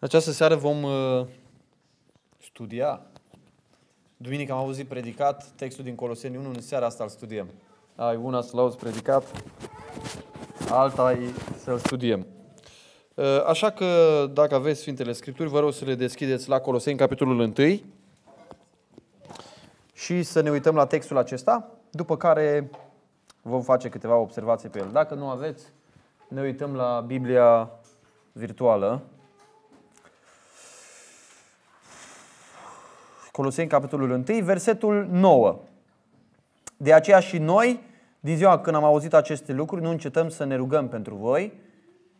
această seară vom uh, studia. Duminică am auzit predicat textul din Coloseni 1, în seara asta îl studiem. Ai una să-l auzi predicat, alta ai să-l studiem. Uh, așa că, dacă aveți Sfintele Scripturi, vă rog să le deschideți la Coloseni, capitolul 1 și să ne uităm la textul acesta, după care vom face câteva observații pe el. Dacă nu aveți, ne uităm la Biblia virtuală, Coloseni, capitolul 1, versetul 9. De aceea și noi, din ziua când am auzit aceste lucruri, nu încetăm să ne rugăm pentru voi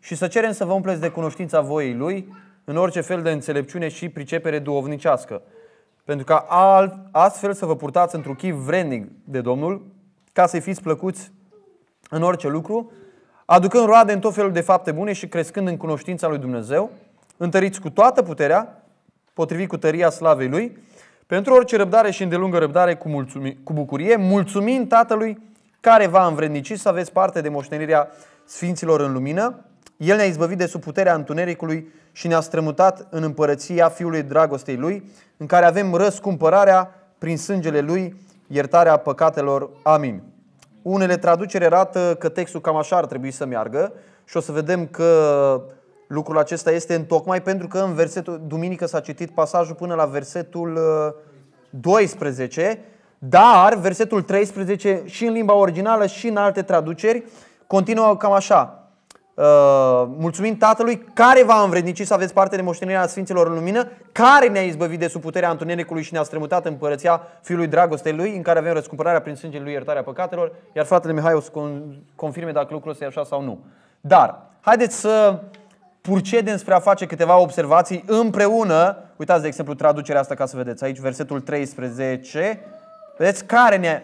și să cerem să vă umpleți de cunoștința voiei Lui în orice fel de înțelepciune și pricepere duovnicească, pentru ca astfel să vă purtați într-un chip vrednic de Domnul, ca să fiți plăcuți în orice lucru, aducând roade în tot felul de fapte bune și crescând în cunoștința lui Dumnezeu, întăriți cu toată puterea, potrivit cu tăria slavei Lui, pentru orice răbdare și îndelungă răbdare cu, mulțumi, cu bucurie, mulțumim Tatălui care va învrednici să aveți parte de moștenirea Sfinților în lumină. El ne-a izbăvit de sub puterea întunericului și ne-a strămutat în împărăția Fiului Dragostei Lui, în care avem răscumpărarea prin sângele Lui, iertarea păcatelor. Amin. Unele traduceri arată că textul cam așa ar trebui să meargă și o să vedem că Lucrul acesta este întocmai pentru că în versetul, duminică s-a citit pasajul până la versetul 12, uh, dar versetul 13 și în limba originală și în alte traduceri continuă cam așa. Uh, mulțumim Tatălui care v-a învrednicit să aveți parte de moștenirea Sfinților în Lumină, care ne-a izbăvit de sub puterea Antunenecului și ne-a strămutat în părăția Fiului Dragostei Lui, în care avem răscumpărarea prin sângele Lui iertarea păcatelor, iar fratele Mihai o să confirme dacă lucrul ăsta e așa sau nu. Dar, haideți să purcedem spre a face câteva observații împreună. Uitați, de exemplu, traducerea asta ca să vedeți. Aici versetul 13. Vedeți care ne...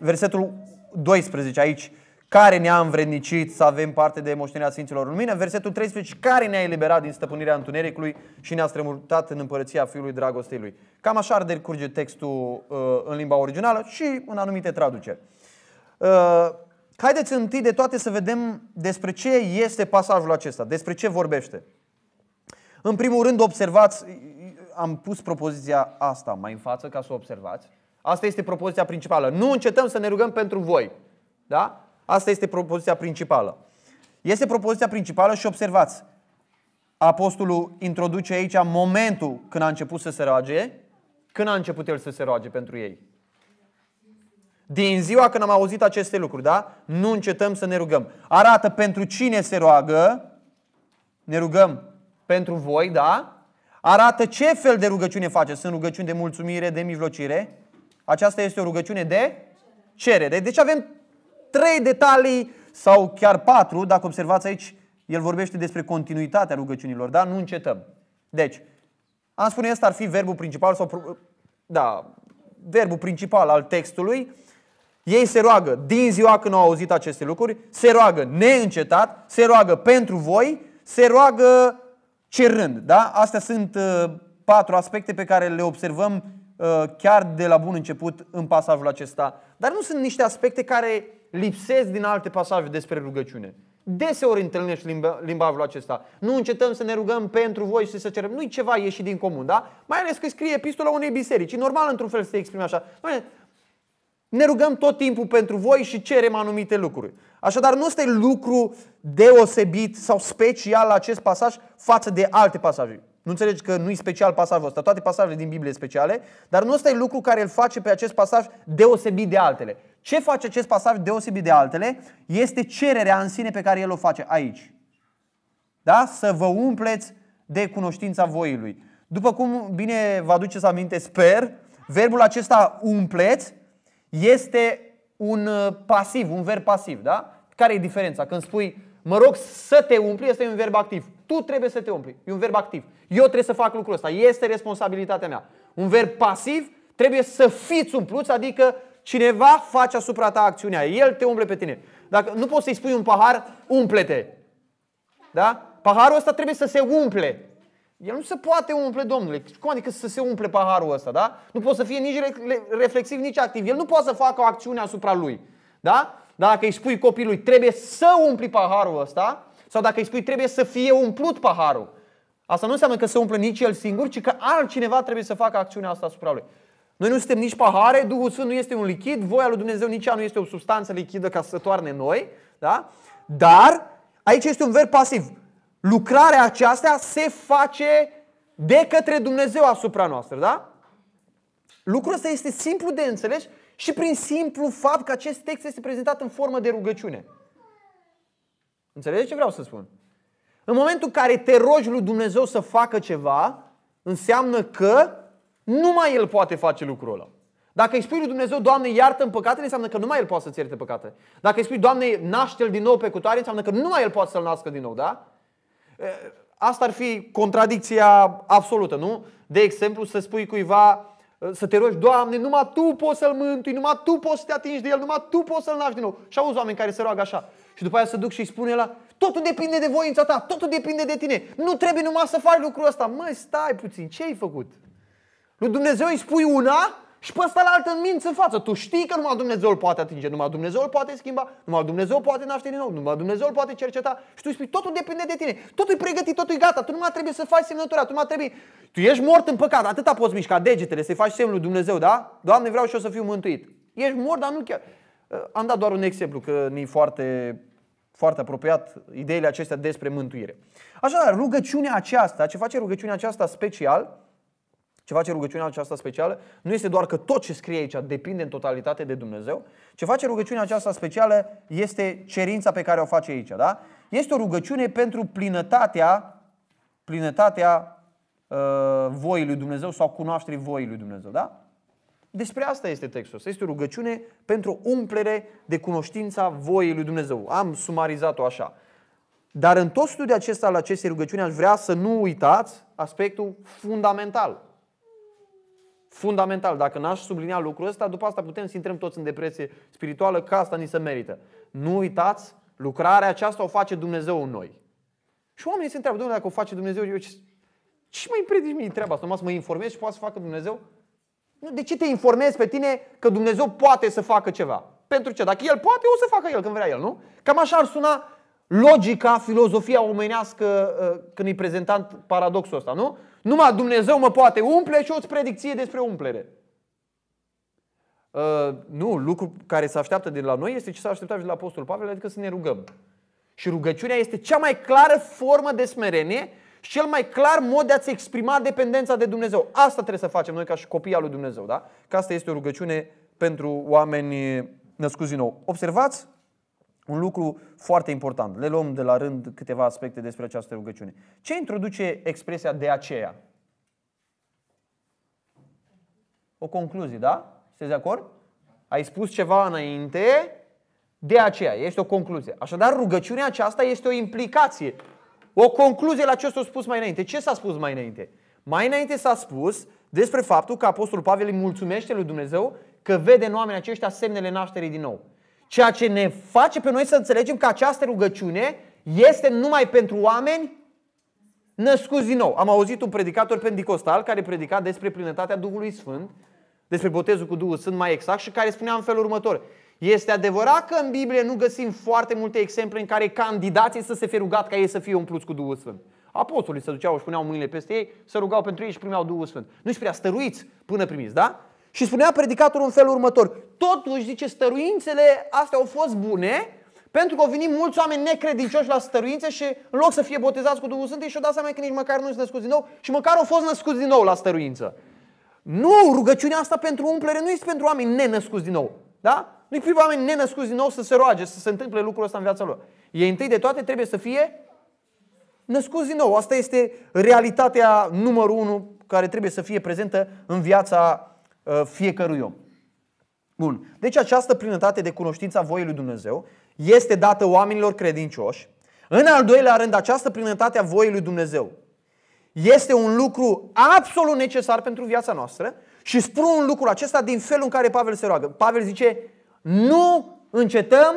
Versetul 12 aici. Care ne-a învrednicit să avem parte de moștenirea Sfinților în lumină. Versetul 13. Care ne-a eliberat din stăpânirea întunericului și ne-a strămutat în împărăția Fiului Dragostei Lui. Cam așa ar decurge textul uh, în limba originală și în anumite traduceri. Uh, Haideți întâi de toate să vedem despre ce este pasajul acesta, despre ce vorbește. În primul rând, observați, am pus propoziția asta mai în față ca să o observați. Asta este propoziția principală. Nu încetăm să ne rugăm pentru voi. Da? Asta este propoziția principală. Este propoziția principală și observați. Apostolul introduce aici momentul când a început să se roage, când a început el să se roage pentru ei. Din ziua când am auzit aceste lucruri, da? Nu încetăm să ne rugăm. Arată pentru cine se roagă. Ne rugăm pentru voi, da? Arată ce fel de rugăciune face. Sunt rugăciuni de mulțumire, de mijlocire. Aceasta este o rugăciune de cerere. Deci avem trei detalii sau chiar patru, dacă observați aici, el vorbește despre continuitatea rugăciunilor, da? Nu încetăm. Deci, am spune asta ar fi verbul principal sau da, verbul principal al textului ei se roagă din ziua când au auzit aceste lucruri, se roagă neîncetat, se roagă pentru voi, se roagă cerând. Da? Astea sunt uh, patru aspecte pe care le observăm uh, chiar de la bun început în pasajul acesta. Dar nu sunt niște aspecte care lipsesc din alte pasaje despre rugăciune. Deseori întâlnești limba, limbajul acesta. Nu încetăm să ne rugăm pentru voi și să cerem. Nu-i ceva ieșit din comun, da? Mai ales că scrie epistola unei biserici. E normal într-un fel să se exprime așa. Ne rugăm tot timpul pentru voi și cerem anumite lucruri. Așadar, nu este lucru deosebit sau special la acest pasaj față de alte pasaje. Nu înțelegi că nu e special pasajul ăsta, toate pasajele din Biblie speciale, dar nu este lucru care îl face pe acest pasaj deosebit de altele. Ce face acest pasaj deosebit de altele este cererea în sine pe care el o face aici. Da? Să vă umpleți de cunoștința voii lui. După cum bine vă aduceți aminte, sper, verbul acesta umpleți este un uh, pasiv, un verb pasiv, da? Care e diferența? Când spui mă rog să te umpli, este un verb activ. Tu trebuie să te umpli. E un verb activ. Eu trebuie să fac lucrul ăsta. Este responsabilitatea mea. Un verb pasiv trebuie să fiți umpluți, adică cineva face asupra ta acțiunea. El te umple pe tine. Dacă nu poți să-i spui un pahar, umple-te. Da? Paharul ăsta trebuie să se umple. El nu se poate umple, domnule. Cum adică să se umple paharul ăsta, da? Nu poate să fie nici reflexiv, nici activ. El nu poate să facă o acțiune asupra lui, da? Dacă îi spui copilului, trebuie să umpli paharul ăsta, sau dacă îi spui, trebuie să fie umplut paharul. Asta nu înseamnă că se umple nici el singur, ci că altcineva trebuie să facă acțiunea asta asupra lui. Noi nu suntem nici pahare, Duhul Sfânt nu este un lichid, voia lui Dumnezeu nici ea nu este o substanță lichidă ca să toarne noi, da? Dar aici este un verb pasiv lucrarea aceasta se face de către Dumnezeu asupra noastră, da? Lucrul ăsta este simplu de înțeles și prin simplu fapt că acest text este prezentat în formă de rugăciune. Înțelegeți ce vreau să spun? În momentul în care te rogi lui Dumnezeu să facă ceva, înseamnă că numai El poate face lucrul ăla. Dacă îi spui lui Dumnezeu, Doamne, iartă-mi păcatele, înseamnă că numai El poate să-ți ierte păcatele. Dacă îi spui, Doamne, naște-l din nou pe cutoare, înseamnă că numai El poate să-l nască din nou, da? Eh, asta ar fi contradicția absolută, nu? De exemplu, să spui cuiva, eh, să te rogi, Doamne, numai Tu poți să-L mântui, numai Tu poți să te atingi de El, numai Tu poți să-L naști din nou. Și auzi oameni care se roagă așa. Și după aia se duc și îi spune la totul depinde de voința ta, totul depinde de tine. Nu trebuie numai să faci lucrul ăsta. Măi, stai puțin, ce ai făcut? Lui Dumnezeu îi spui una și pe ăsta la altă minți în față. Tu știi că numai Dumnezeu îl poate atinge, numai Dumnezeu îl poate schimba, numai Dumnezeu poate naște din nou, numai Dumnezeu îl poate cerceta și tu spui totul depinde de tine, totul e pregătit, totul e gata, tu nu mai trebuie să faci semnătura, tu mai trebuie. Tu ești mort în păcat, atâta poți mișca degetele, să-i faci semnul lui Dumnezeu, da? Doamne, vreau și eu să fiu mântuit. Ești mort, dar nu chiar. Am dat doar un exemplu, că ni foarte foarte apropiat ideile acestea despre mântuire. Așadar, rugăciunea aceasta, ce face rugăciunea aceasta special, ce face rugăciunea aceasta specială nu este doar că tot ce scrie aici depinde în totalitate de Dumnezeu. Ce face rugăciunea aceasta specială este cerința pe care o face aici. Da? Este o rugăciune pentru plinătatea, plinătatea uh, voii lui Dumnezeu sau cunoașterii voii lui Dumnezeu. Da? Despre asta este textul ăsta. Este o rugăciune pentru umplere de cunoștința voii lui Dumnezeu. Am sumarizat-o așa. Dar în tot studiul acesta al acestei rugăciuni aș vrea să nu uitați aspectul fundamental – fundamental. Dacă n-aș sublinia lucrul ăsta, după asta putem să intrăm toți în depresie spirituală, că asta ni se merită. Nu uitați, lucrarea aceasta o face Dumnezeu în noi. Și oamenii se întreabă, Doamne, dacă o face Dumnezeu, eu ce, ce mai predici mie treaba asta? Numai să mă informez și poate să facă Dumnezeu? Nu, de ce te informezi pe tine că Dumnezeu poate să facă ceva? Pentru ce? Dacă El poate, o să facă El când vrea El, nu? Cam așa ar suna logica, filozofia omenească uh, când e prezentat paradoxul ăsta, nu? Numai Dumnezeu mă poate umple și o predicție despre umplere. Uh, nu, lucru care se așteaptă de la noi este ce s-a așteptat de la Apostol Pavel, adică să ne rugăm. Și rugăciunea este cea mai clară formă de smerenie și cel mai clar mod de a-ți exprima dependența de Dumnezeu. Asta trebuie să facem noi ca și copii al lui Dumnezeu, da? Că asta este o rugăciune pentru oameni uh, născuți din nou. Observați un lucru foarte important. Le luăm de la rând câteva aspecte despre această rugăciune. Ce introduce expresia de aceea? O concluzie, da? Sunteți de acord? Ai spus ceva înainte, de aceea este o concluzie. Așadar, rugăciunea aceasta este o implicație, o concluzie la ce s-a spus mai înainte. Ce s-a spus mai înainte? Mai înainte s-a spus despre faptul că Apostolul Pavel îi mulțumește lui Dumnezeu că vede în oamenii aceștia semnele nașterii din nou. Ceea ce ne face pe noi să înțelegem că această rugăciune este numai pentru oameni născuți din nou. Am auzit un predicator pentecostal care predica despre plinătatea Duhului Sfânt, despre botezul cu Duhul Sfânt mai exact și care spunea în felul următor. Este adevărat că în Biblie nu găsim foarte multe exemple în care candidații să se fie rugat ca ei să fie umpluți cu Duhul Sfânt. Apostolii se duceau, își puneau mâinile peste ei, se rugau pentru ei și primeau Duhul Sfânt. Nu-și prea stăruiți până primiți, da? Și spunea predicatorul în felul următor. Totuși, zice, stăruințele astea au fost bune pentru că au venit mulți oameni necredincioși la stăruințe și în loc să fie botezați cu Duhul Sfânt, și-au dat seama că nici măcar nu sunt născuți din nou și măcar au fost născuți din nou la stăruință. Nu, rugăciunea asta pentru umplere nu este pentru oameni nenăscuți din nou. Da? Nu-i pentru oameni nenăscuți din nou să se roage, să se întâmple lucrul ăsta în viața lor. Ei întâi de toate trebuie să fie născuți din nou. Asta este realitatea numărul unu care trebuie să fie prezentă în viața Uh, fiecărui om. Bun. Deci această plinătate de a voiei lui Dumnezeu este dată oamenilor credincioși. În al doilea rând, această plinătate a voiei lui Dumnezeu este un lucru absolut necesar pentru viața noastră și spun un lucru acesta din felul în care Pavel se roagă. Pavel zice, nu încetăm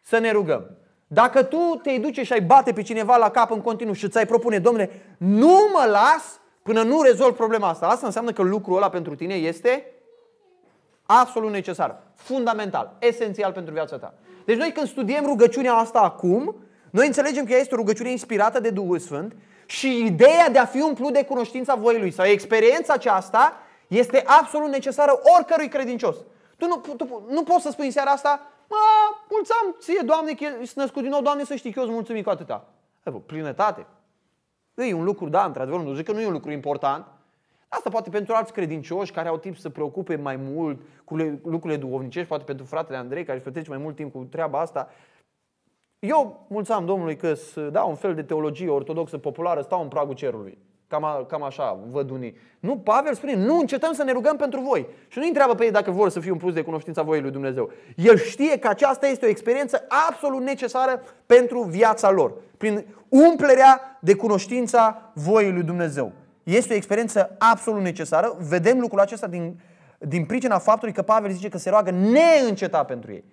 să ne rugăm. Dacă tu te duci și ai bate pe cineva la cap în continuu și ți-ai propune, domnule, nu mă las Până nu rezolvi problema asta, asta înseamnă că lucrul ăla pentru tine este absolut necesar, fundamental, esențial pentru viața ta. Deci noi când studiem rugăciunea asta acum, noi înțelegem că ea este o rugăciune inspirată de Duhul Sfânt și ideea de a fi umplut de cunoștința voii lui sau experiența aceasta este absolut necesară oricărui credincios. Tu nu, tu, nu poți să spui în seara asta, mă, mulțumim ție, Doamne, că ești născut din nou, Doamne, să știi că eu îți mulțumim cu atâta. Plinătate, E un lucru, da, într-adevăr, nu zic că nu e un lucru important. Asta poate pentru alți credincioși care au timp să se preocupe mai mult cu lucrurile duhovnicești, poate pentru fratele Andrei care își petrece mai mult timp cu treaba asta. Eu mulțumesc Domnului că da, un fel de teologie ortodoxă populară stau în pragul cerului. Cam, a, cam așa văd unii. Nu, Pavel spune, nu, încetăm să ne rugăm pentru voi. Și nu întreabă pe ei dacă vor să fie un plus de cunoștința voii lui Dumnezeu. El știe că aceasta este o experiență absolut necesară pentru viața lor. Prin umplerea de cunoștința voii lui Dumnezeu. Este o experiență absolut necesară. Vedem lucrul acesta din, din pricina faptului că Pavel zice că se roagă neînceta pentru ei.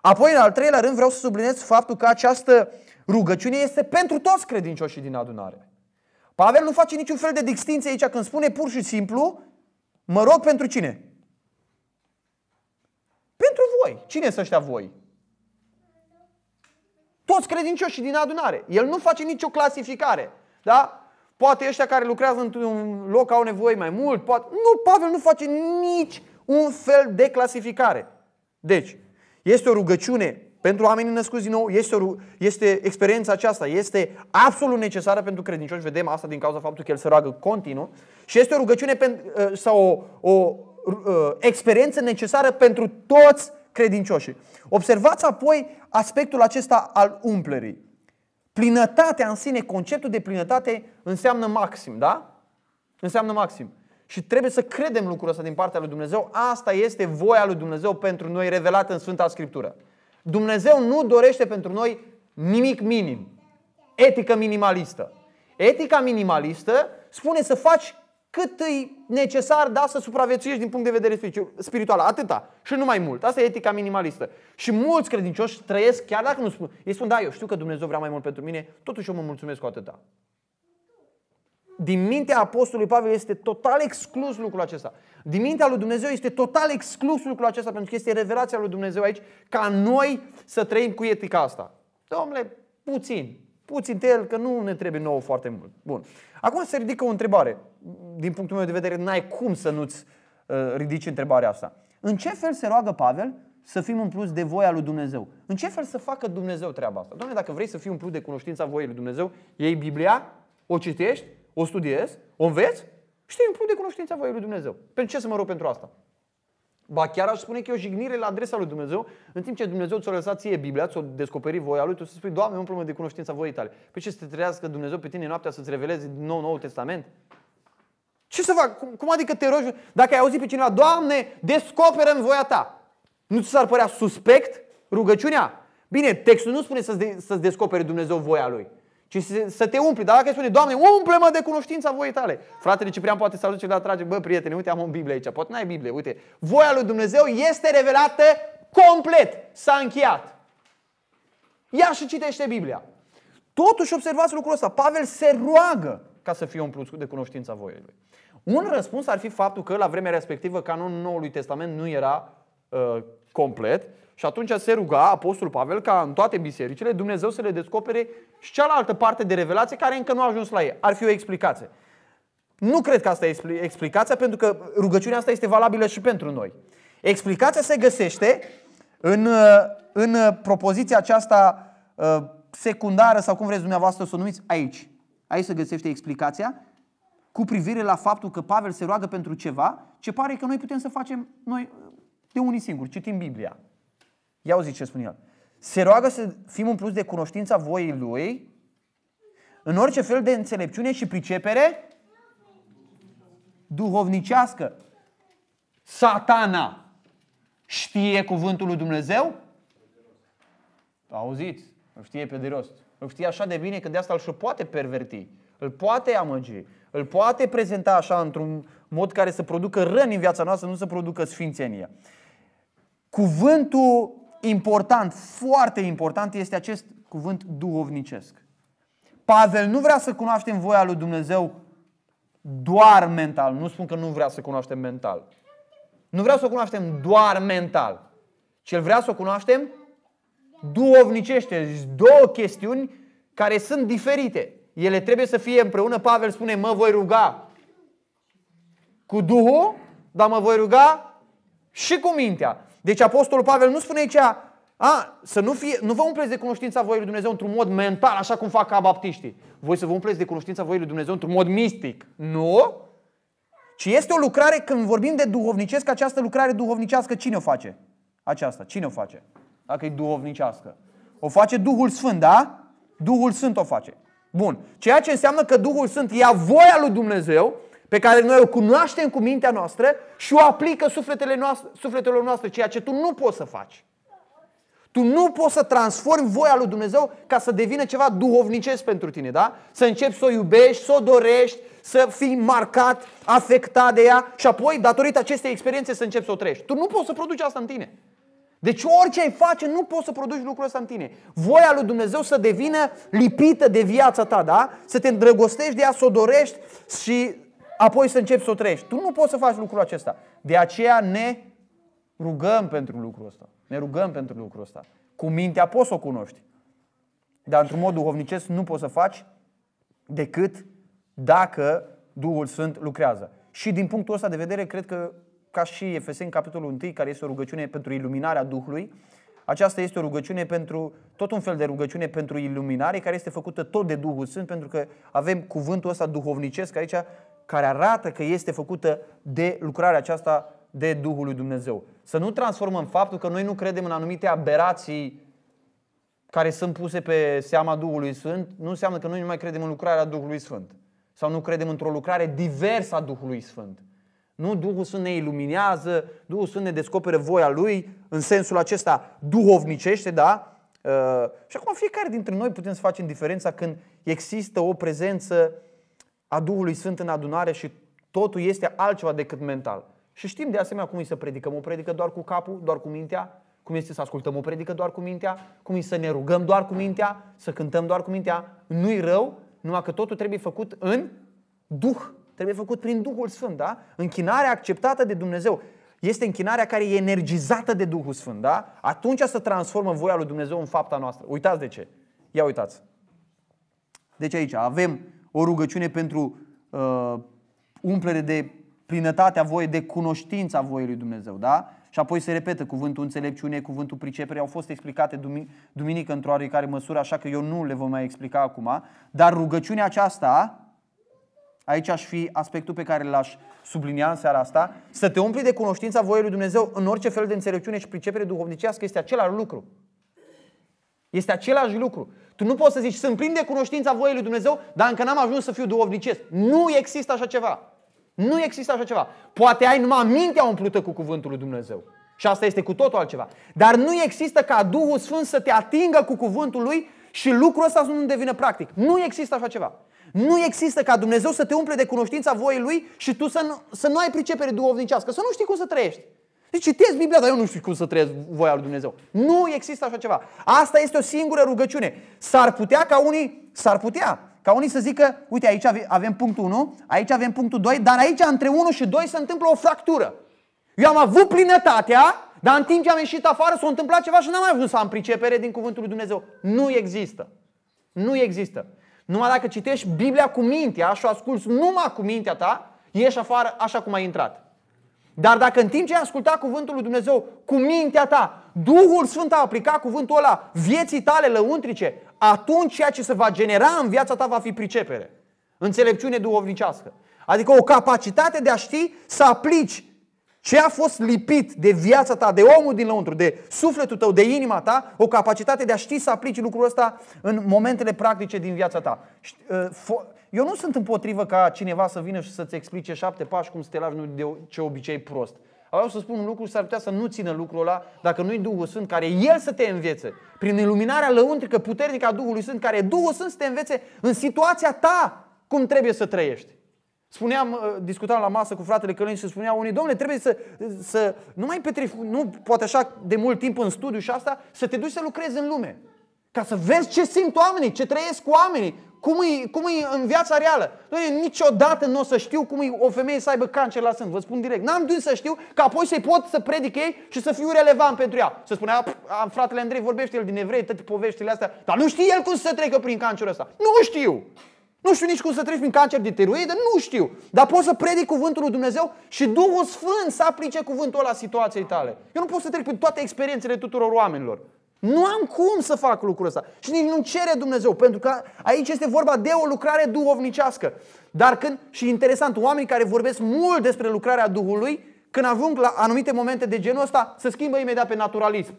Apoi, în al treilea rând, vreau să subliniez faptul că această rugăciune este pentru toți credincioșii din adunare. Pavel nu face niciun fel de distinție aici când spune pur și simplu, mă rog pentru cine? Pentru voi. Cine să ăștia voi? Toți credincioșii din adunare. El nu face nicio clasificare. Da? Poate ăștia care lucrează într-un loc au nevoie mai mult. Poate... Nu, Pavel nu face nici un fel de clasificare. Deci, este o rugăciune pentru oamenii născuți din nou este, o, este experiența aceasta, este absolut necesară pentru credincioși. Vedem asta din cauza faptului că el se roagă continuu și este o rugăciune pen, ă, sau o, o ă, experiență necesară pentru toți credincioșii. Observați apoi aspectul acesta al umplerii. Plinătatea în sine, conceptul de plinătate înseamnă maxim, da? Înseamnă maxim. Și trebuie să credem lucrul ăsta din partea lui Dumnezeu. Asta este voia lui Dumnezeu pentru noi revelată în Sfânta Scriptură. Dumnezeu nu dorește pentru noi nimic minim. Etică minimalistă. Etica minimalistă spune să faci cât e necesar, da, să supraviețuiești din punct de vedere spiritual. Atâta. Și nu mai mult. Asta e etica minimalistă. Și mulți credincioși trăiesc, chiar dacă nu spun, ei spun, da, eu știu că Dumnezeu vrea mai mult pentru mine, totuși eu mă mulțumesc cu atâta din mintea apostolului Pavel este total exclus lucrul acesta. Din mintea lui Dumnezeu este total exclus lucrul acesta, pentru că este revelația lui Dumnezeu aici, ca noi să trăim cu etica asta. Domnule, puțin, puțin de el, că nu ne trebuie nouă foarte mult. Bun. Acum se ridică o întrebare. Din punctul meu de vedere, n-ai cum să nu-ți uh, ridici întrebarea asta. În ce fel se roagă Pavel să fim umpluți de voia lui Dumnezeu? În ce fel să facă Dumnezeu treaba asta? Doamne, dacă vrei să fii umplut de cunoștința voiei lui Dumnezeu, iei Biblia, o citești o studiez, o înveți și te impui de cunoștința voiei lui Dumnezeu. Pentru ce să mă rog pentru asta? Ba chiar aș spune că e o jignire la adresa lui Dumnezeu, în timp ce Dumnezeu ți-a lăsat ție Biblia, ți-a descoperit voia lui, tu să spui, Doamne, umplu-mă de cunoștința voiei tale. Pe păi ce să te trăiască Dumnezeu pe tine noaptea să-ți reveleze din nou Noul Testament? Ce să fac? Cum, adică te rogi? Dacă ai auzit pe cineva, Doamne, descoperă în voia ta. Nu ți s-ar părea suspect rugăciunea? Bine, textul nu spune să-ți, de, să Dumnezeu voia lui ci să te umpli. Dar dacă îi spune, Doamne, umple-mă de cunoștința voii tale. Fratele Ciprian poate să aduce la trage, bă, prietene, uite, am o Biblie aici, poate n-ai Biblie, uite. Voia lui Dumnezeu este revelată complet, s-a încheiat. Ia și citește Biblia. Totuși, observați lucrul ăsta, Pavel se roagă ca să fie umplut de cunoștința voiei lui. Un răspuns ar fi faptul că la vremea respectivă canonul Noului Testament nu era uh, complet și atunci se ruga Apostolul Pavel ca în toate bisericile Dumnezeu să le descopere și cealaltă parte de revelație care încă nu a ajuns la ei. Ar fi o explicație. Nu cred că asta e explicația, pentru că rugăciunea asta este valabilă și pentru noi. Explicația se găsește în, uh, în uh, propoziția aceasta uh, secundară, sau cum vreți dumneavoastră să o numiți, aici. Aici se găsește explicația cu privire la faptul că Pavel se roagă pentru ceva ce pare că noi putem să facem noi de unii singuri, citim Biblia. Ia uzi ce spune el. Se roagă să fim plus de cunoștința voii lui, în orice fel de înțelepciune și pricepere duhovnicească. Satana știe cuvântul lui Dumnezeu? Auziți, îl știe pe de rost. Îl știe așa de bine că de asta îl și poate perverti. Îl poate amăgi. Îl poate prezenta așa într-un mod care să producă răni în viața noastră, nu să producă sfințenie. Cuvântul important, foarte important, este acest cuvânt duhovnicesc. Pavel nu vrea să cunoaștem voia lui Dumnezeu doar mental. Nu spun că nu vrea să cunoaștem mental. Nu vrea să o cunoaștem doar mental, ci el vrea să o cunoaștem duovnicește. două chestiuni care sunt diferite. Ele trebuie să fie împreună. Pavel spune, mă voi ruga cu Duhul, dar mă voi ruga și cu mintea. Deci Apostolul Pavel nu spune aici, a, să nu, fie, nu vă umpleți de cunoștința voii lui Dumnezeu într-un mod mental, așa cum fac abaptiștii. Voi să vă umpleți de cunoștința voii lui Dumnezeu într-un mod mistic. Nu? Ci este o lucrare, când vorbim de duhovnicesc, această lucrare duhovnicească, cine o face? Aceasta, cine o face? Dacă e duhovnicească. O face Duhul Sfânt, da? Duhul Sfânt o face. Bun. Ceea ce înseamnă că Duhul Sfânt ia voia lui Dumnezeu pe care noi o cunoaștem cu mintea noastră și o aplică sufletele noastre, sufletelor noastre, ceea ce tu nu poți să faci. Tu nu poți să transformi voia lui Dumnezeu ca să devină ceva duhovnicesc pentru tine, da? Să începi să o iubești, să o dorești, să fii marcat, afectat de ea și apoi, datorită acestei experiențe, să începi să o trăiești. Tu nu poți să produci asta în tine. Deci orice ai face, nu poți să produci lucrul ăsta în tine. Voia lui Dumnezeu să devină lipită de viața ta, da? Să te îndrăgostești de ea, să o dorești și apoi să începi să o trăiești. Tu nu poți să faci lucrul acesta. De aceea ne rugăm pentru lucrul ăsta. Ne rugăm pentru lucrul ăsta. Cu mintea poți să o cunoști. Dar într-un mod duhovnicesc nu poți să faci decât dacă Duhul Sfânt lucrează. Și din punctul ăsta de vedere, cred că ca și Efeseni capitolul 1, care este o rugăciune pentru iluminarea Duhului, aceasta este o rugăciune pentru, tot un fel de rugăciune pentru iluminare, care este făcută tot de Duhul Sfânt, pentru că avem cuvântul ăsta duhovnicesc aici care arată că este făcută de lucrarea aceasta de Duhul lui Dumnezeu. Să nu transformăm faptul că noi nu credem în anumite aberații care sunt puse pe seama Duhului Sfânt, nu înseamnă că noi nu mai credem în lucrarea Duhului Sfânt. Sau nu credem într-o lucrare diversă a Duhului Sfânt. Nu, Duhul Sfânt ne iluminează, Duhul Sfânt ne descoperă voia Lui în sensul acesta duhovnicește, da? Uh, și acum fiecare dintre noi putem să facem diferența când există o prezență uh, a Duhului Sfânt în adunare și totul este altceva decât mental. Și știm de asemenea cum e să predicăm o predică doar cu capul, doar cu mintea, cum este să ascultăm o predică doar cu mintea, cum e să ne rugăm doar cu mintea, să cântăm doar cu mintea. Nu-i rău, numai că totul trebuie făcut în Duh. Trebuie făcut prin Duhul Sfânt, da? Închinarea acceptată de Dumnezeu este închinarea care e energizată de Duhul Sfânt, da? Atunci se transformă voia lui Dumnezeu în fapta noastră. Uitați de ce. Ia uitați. Deci aici avem o rugăciune pentru uh, umplere de plinătatea voie, de cunoștința voiei lui Dumnezeu, da? Și apoi se repetă cuvântul înțelepciune, cuvântul pricepere, au fost explicate duminică într-o oarecare măsură, așa că eu nu le vom mai explica acum. Dar rugăciunea aceasta, aici aș fi aspectul pe care l-aș sublinia în seara asta, să te umpli de cunoștința voiei lui Dumnezeu în orice fel de înțelepciune și pricepere duhovnicească este același lucru. Este același lucru. Tu nu poți să zici, sunt plin de cunoștința voiei lui Dumnezeu, dar încă n-am ajuns să fiu duhovnicesc. Nu există așa ceva. Nu există așa ceva. Poate ai numai mintea umplută cu cuvântul lui Dumnezeu. Și asta este cu totul altceva. Dar nu există ca Duhul Sfânt să te atingă cu cuvântul lui și lucrul ăsta să nu devină practic. Nu există așa ceva. Nu există ca Dumnezeu să te umple de cunoștința voii lui și tu să nu, să nu ai pricepere duhovnicească, să nu știi cum să trăiești. Deci citesc Biblia, dar eu nu știu cum să trăiesc voia lui Dumnezeu. Nu există așa ceva. Asta este o singură rugăciune. S-ar putea ca unii, s-ar putea ca unii să zică, uite aici avem punctul 1, aici avem punctul 2, dar aici între 1 și 2 se întâmplă o fractură. Eu am avut plinătatea, dar în timp ce am ieșit afară s-a întâmplat ceva și n-am mai ajuns să am pricepere din cuvântul lui Dumnezeu. Nu există. Nu există. Numai dacă citești Biblia cu mintea și o asculți numai cu mintea ta, ieși afară așa cum ai intrat. Dar dacă în timp ce ai ascultat cuvântul lui Dumnezeu cu mintea ta, Duhul Sfânt a aplicat cuvântul ăla vieții tale lăuntrice, atunci ceea ce se va genera în viața ta va fi pricepere. Înțelepciune duhovnicească. Adică o capacitate de a ști să aplici ce a fost lipit de viața ta, de omul din lăuntru, de sufletul tău, de inima ta, o capacitate de a ști să aplici lucrul ăsta în momentele practice din viața ta. Ă, eu nu sunt împotrivă ca cineva să vină și să-ți explice șapte pași cum să te lași de ce obicei prost. Vreau să spun un lucru și s-ar putea să nu țină lucrul ăla dacă nu-i Duhul Sfânt care El să te învețe. Prin iluminarea lăuntrică puternică a Duhului Sfânt care Duhul Sfânt să te învețe în situația ta cum trebuie să trăiești. Spuneam, uh, discutam la masă cu fratele Călin și spunea unii, domnule, trebuie să, să nu mai petri, nu poate așa de mult timp în studiu și asta, să te duci să lucrezi în lume. Ca să vezi ce simt oamenii, ce trăiesc cu oamenii, cum e, cum e în viața reală? Doamne, niciodată nu o să știu cum e o femeie să aibă cancer la sân. Vă spun direct. N-am dus să știu că apoi să-i pot să predic ei și să fiu relevant pentru ea. Să spunea, am fratele Andrei, vorbește el din evrei, toate poveștile astea. Dar nu știe el cum să treacă prin cancerul ăsta. Nu știu. Nu știu nici cum să treci prin cancer de tiroidă, nu știu. Dar pot să predic cuvântul lui Dumnezeu și Duhul Sfânt să aplice cuvântul ăla situației tale. Eu nu pot să trec prin toate experiențele tuturor oamenilor. Nu am cum să fac lucrul ăsta. Și nici nu cere Dumnezeu, pentru că aici este vorba de o lucrare duhovnicească. Dar când, și interesant, oamenii care vorbesc mult despre lucrarea Duhului, când ajung la anumite momente de genul ăsta, se schimbă imediat pe naturalism.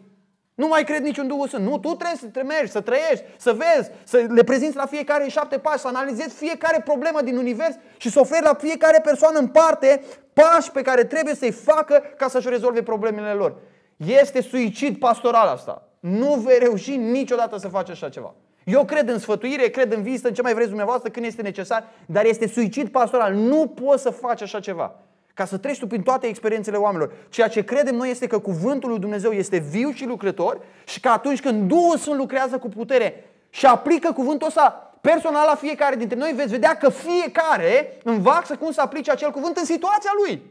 Nu mai cred niciun Duhul Sfânt. Nu, tu trebuie să mergi, să trăiești, să vezi, să le prezinți la fiecare șapte pași, să analizezi fiecare problemă din univers și să oferi la fiecare persoană în parte pași pe care trebuie să-i facă ca să-și rezolve problemele lor. Este suicid pastoral asta. Nu vei reuși niciodată să faci așa ceva. Eu cred în sfătuire, cred în vizită, în ce mai vreți dumneavoastră când este necesar, dar este suicid pastoral. Nu poți să faci așa ceva. Ca să treci tu prin toate experiențele oamenilor. Ceea ce credem noi este că cuvântul lui Dumnezeu este viu și lucrător și că atunci când Duhul Sfânt lucrează cu putere și aplică cuvântul ăsta personal la fiecare dintre noi, veți vedea că fiecare învață cum să aplice acel cuvânt în situația lui.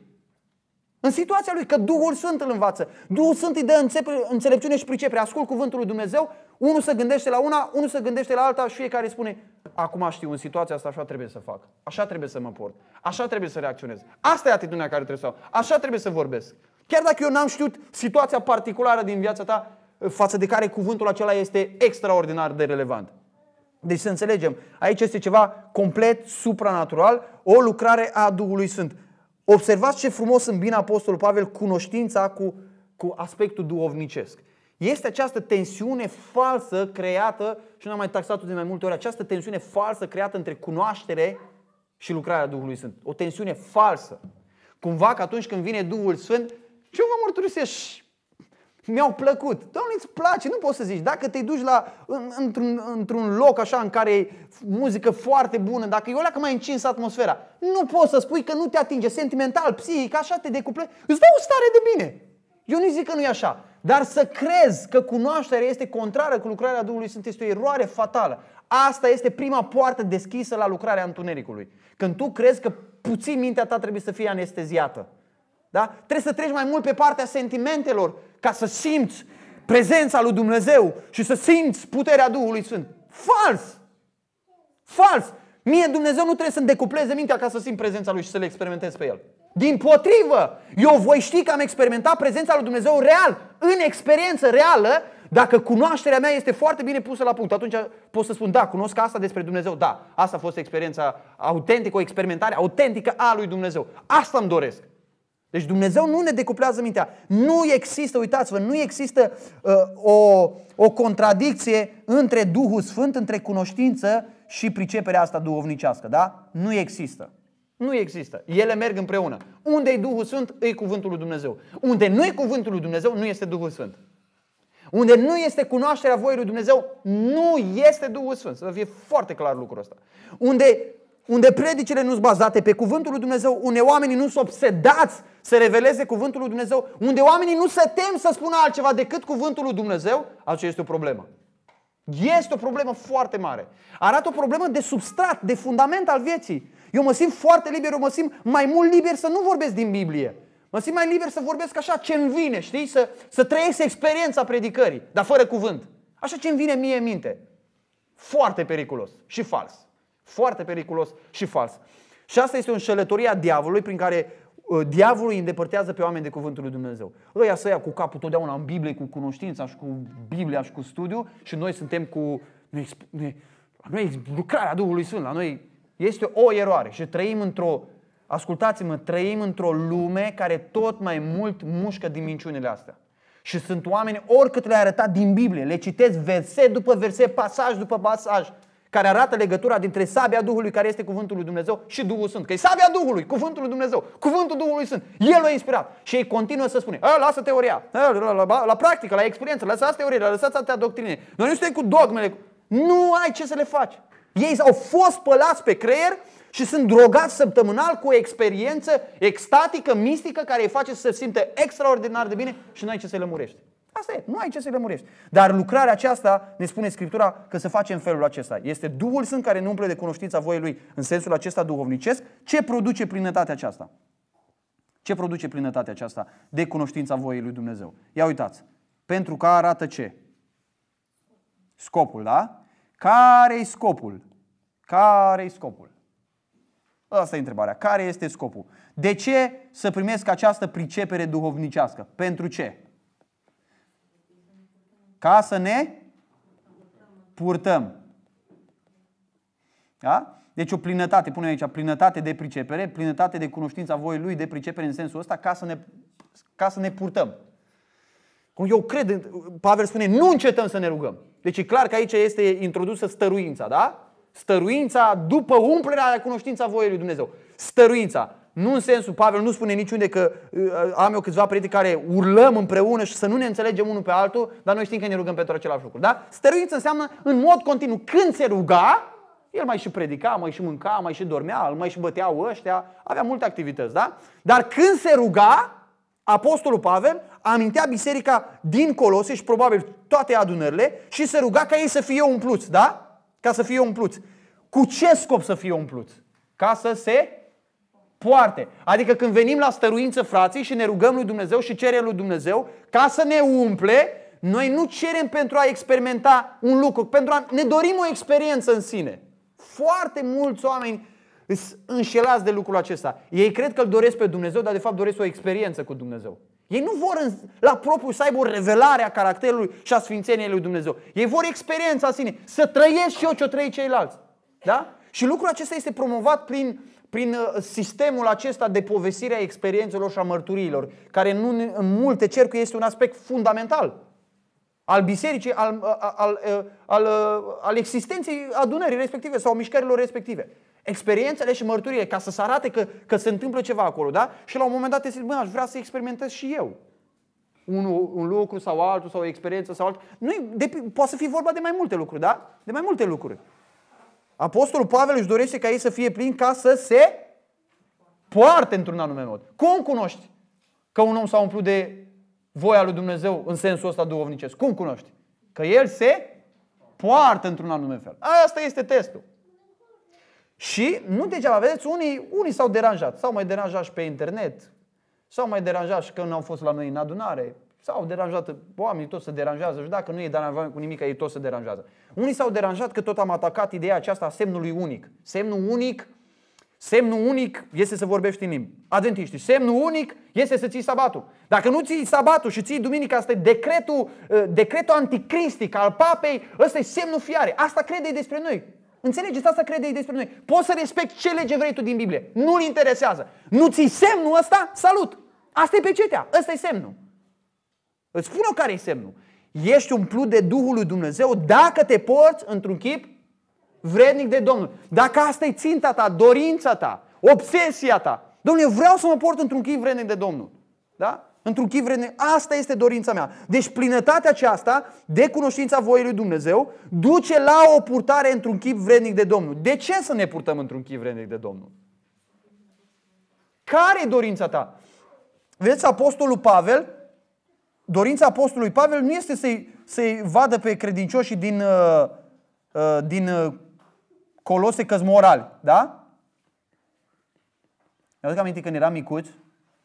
În situația lui, că Duhul Sfânt îl învață. Duhul Sfânt îi dă înțelepciune și pricepere. Ascult cuvântul lui Dumnezeu, unul se gândește la una, unul se gândește la alta și fiecare spune Acum știu, în situația asta așa trebuie să fac, așa trebuie să mă port, așa trebuie să reacționez. Asta e atitudinea care trebuie să o așa trebuie să vorbesc. Chiar dacă eu n-am știut situația particulară din viața ta, față de care cuvântul acela este extraordinar de relevant. Deci să înțelegem, aici este ceva complet supranatural, o lucrare a Duhului Sfânt. Observați ce frumos bine Apostolul Pavel cunoștința cu, cu aspectul duhovnicesc. Este această tensiune falsă creată, și nu am mai taxat-o de mai multe ori, această tensiune falsă creată între cunoaștere și lucrarea Duhului Sfânt. O tensiune falsă. Cumva că atunci când vine Duhul Sfânt, ce vă mărturisești mi-au plăcut. Doamne, îți place, nu poți să zici. Dacă te duci la, în, într-un, într-un loc așa în care e muzică foarte bună, dacă e o că mai încins atmosfera, nu poți să spui că nu te atinge. Sentimental, psihic, așa te decuple. Îți dă o stare de bine. Eu nu zic că nu e așa. Dar să crezi că cunoașterea este contrară cu lucrarea Duhului Sfânt este o eroare fatală. Asta este prima poartă deschisă la lucrarea întunericului. Când tu crezi că puțin mintea ta trebuie să fie anesteziată. Da? Trebuie să treci mai mult pe partea sentimentelor ca să simți prezența lui Dumnezeu și să simți puterea Duhului Sfânt. Fals! Fals! Mie Dumnezeu nu trebuie să-mi decupleze mintea ca să simt prezența Lui și să le experimentez pe El. Din potrivă, eu voi ști că am experimentat prezența lui Dumnezeu real, în experiență reală, dacă cunoașterea mea este foarte bine pusă la punct. Atunci pot să spun, da, cunosc asta despre Dumnezeu, da, asta a fost experiența autentică, o experimentare autentică a lui Dumnezeu. Asta îmi doresc. Deci Dumnezeu nu ne decuplează mintea. Nu există, uitați-vă, nu există uh, o, o contradicție între Duhul Sfânt, între cunoștință și priceperea asta duhovnicească, da? Nu există. Nu există. Ele merg împreună. Unde e Duhul Sfânt, e Cuvântul lui Dumnezeu. Unde nu e Cuvântul lui Dumnezeu, nu este Duhul Sfânt. Unde nu este cunoașterea voii lui Dumnezeu, nu este Duhul Sfânt. Să fie foarte clar lucrul ăsta. Unde unde predicile nu sunt bazate pe cuvântul lui Dumnezeu, unde oamenii nu sunt obsedați să reveleze cuvântul lui Dumnezeu, unde oamenii nu se tem să spună altceva decât cuvântul lui Dumnezeu, atunci este o problemă. Este o problemă foarte mare. Arată o problemă de substrat, de fundament al vieții. Eu mă simt foarte liber, eu mă simt mai mult liber să nu vorbesc din Biblie. Mă simt mai liber să vorbesc așa ce îmi vine, știi? Să, să trăiesc experiența predicării, dar fără cuvânt. Așa ce îmi vine mie în minte. Foarte periculos și fals. Foarte periculos și fals. Și asta este o înșelătorie a diavolului prin care uh, diavolul îi îndepărtează pe oameni de cuvântul lui Dumnezeu. Ăia să ia cu capul totdeauna în Biblie, cu cunoștința și cu Biblia și cu studiu și noi suntem cu... Noi, noi, noi lucrarea Duhului Sfânt, la noi este o eroare și trăim într-o... Ascultați-mă, trăim într-o lume care tot mai mult mușcă din minciunile astea. Și sunt oameni, oricât le-ai arătat din Biblie, le citesc verset după verset, pasaj după pasaj, care arată legătura dintre sabia Duhului care este cuvântul lui Dumnezeu și Duhul Sfânt. Că e sabia Duhului, cuvântul lui Dumnezeu, cuvântul Duhului Sfânt. El l-a inspirat și ei continuă să spune, ă, lasă teoria, ă, la, la, la, la practică, la experiență, lăsați teoria, lăsați atâtea doctrine. Noi nu suntem cu dogmele, nu ai ce să le faci. Ei au fost pălați pe creier și sunt drogați săptămânal cu o experiență extatică, mistică, care îi face să se simte extraordinar de bine și nu ai ce să le murești. Asta e, nu ai ce să lămurești. Dar lucrarea aceasta, ne spune Scriptura, că se face în felul acesta. Este Duhul Sfânt care ne umple de cunoștința voiei Lui în sensul acesta duhovnicesc. Ce produce plinătatea aceasta? Ce produce plinătatea aceasta de cunoștința voiei Lui Dumnezeu? Ia uitați. Pentru că arată ce? Scopul, da? Care-i scopul? Care-i scopul? Asta e întrebarea. Care este scopul? De ce să primesc această pricepere duhovnicească? Pentru ce? Ca să ne purtăm. Da? Deci o plinătate, punem aici, plinătate de pricepere, plinătate de cunoștința voii lui, de pricepere în sensul ăsta, ca să ne, ca să ne purtăm. Cum eu cred, Pavel spune, nu încetăm să ne rugăm. Deci e clar că aici este introdusă stăruința, da? Stăruința după umplerea cunoștința voiei lui Dumnezeu. Stăruința. Nu în sensul, Pavel nu spune niciunde că uh, am eu câțiva prieteni care urlăm împreună și să nu ne înțelegem unul pe altul, dar noi știm că ne rugăm pentru același lucru. Da? Stăruință înseamnă în mod continuu. Când se ruga, el mai și predica, mai și mânca, mai și dormea, mai și băteau ăștia, avea multe activități, da? Dar când se ruga, Apostolul Pavel amintea biserica din Colose și probabil toate adunările și se ruga ca ei să fie umpluți, da? Ca să fie umpluți. Cu ce scop să fie umpluți? Ca să se poarte. Adică când venim la stăruință frații și ne rugăm lui Dumnezeu și cerem lui Dumnezeu ca să ne umple, noi nu cerem pentru a experimenta un lucru, pentru a ne dorim o experiență în sine. Foarte mulți oameni îs înșelați de lucrul acesta. Ei cred că îl doresc pe Dumnezeu, dar de fapt doresc o experiență cu Dumnezeu. Ei nu vor la propriu să aibă o revelare a caracterului și a sfințeniei lui Dumnezeu. Ei vor experiența în sine, să trăiesc și eu ce o trăi ceilalți. Da? Și lucrul acesta este promovat prin prin uh, sistemul acesta de povestire a experiențelor și a mărturiilor, care în, în multe cercuri este un aspect fundamental al bisericii, al, uh, al, uh, al, al existenței adunării respective sau mișcărilor respective. Experiențele și mărturile, ca să se arate că, că se întâmplă ceva acolo, da? Și la un moment dat te zici, bă, aș vrea să experimentez și eu un, un lucru sau altul, sau o experiență sau altul. Nu, de, poate să fie vorba de mai multe lucruri, da? De mai multe lucruri. Apostolul Pavel își dorește ca ei să fie plini ca să se poarte într-un anume mod. Cum cunoști că un om s-a umplut de voia lui Dumnezeu în sensul ăsta duhovnicesc? Cum cunoști? Că el se poartă într-un anume fel. Asta este testul. Și nu degeaba, vedeți, unii, unii s-au deranjat. S-au mai deranjat și pe internet. S-au mai deranjat și când au fost la noi în adunare. S-au deranjat, oamenii tot se deranjează și dacă nu e deranjat cu nimic, ei tot se deranjează. Unii s-au deranjat că tot am atacat ideea aceasta a semnului unic. Semnul unic, semnul unic este să vorbești în limbi. Adventiști, semnul unic este să ții sabatul. Dacă nu ții sabatul și ții duminica, asta e decretul, ă, decretul anticristic al papei, ăsta e semnul fiare. Asta crede despre noi. Înțelegeți? Asta crede despre noi. Poți să respecti ce lege vrei tu din Biblie. Nu-l interesează. Nu ții semnul ăsta? Salut! Asta e pecetea. Ăsta e semnul. Îți spun eu care e semnul. Ești umplut de Duhul lui Dumnezeu dacă te porți într-un chip vrednic de Domnul. Dacă asta e ținta ta, dorința ta, obsesia ta. Domnule, eu vreau să mă port într-un chip vrednic de Domnul. Da? Într-un chip vrednic. Asta este dorința mea. Deci plinătatea aceasta de cunoștința voiei lui Dumnezeu duce la o purtare într-un chip vrednic de Domnul. De ce să ne purtăm într-un chip vrednic de Domnul? Care e dorința ta? Vedeți, Apostolul Pavel dorința apostolului Pavel nu este să-i, să-i vadă pe credincioșii din, uh, uh, din uh, Colose că morali, da? Mi-aduc aminte când eram micuți,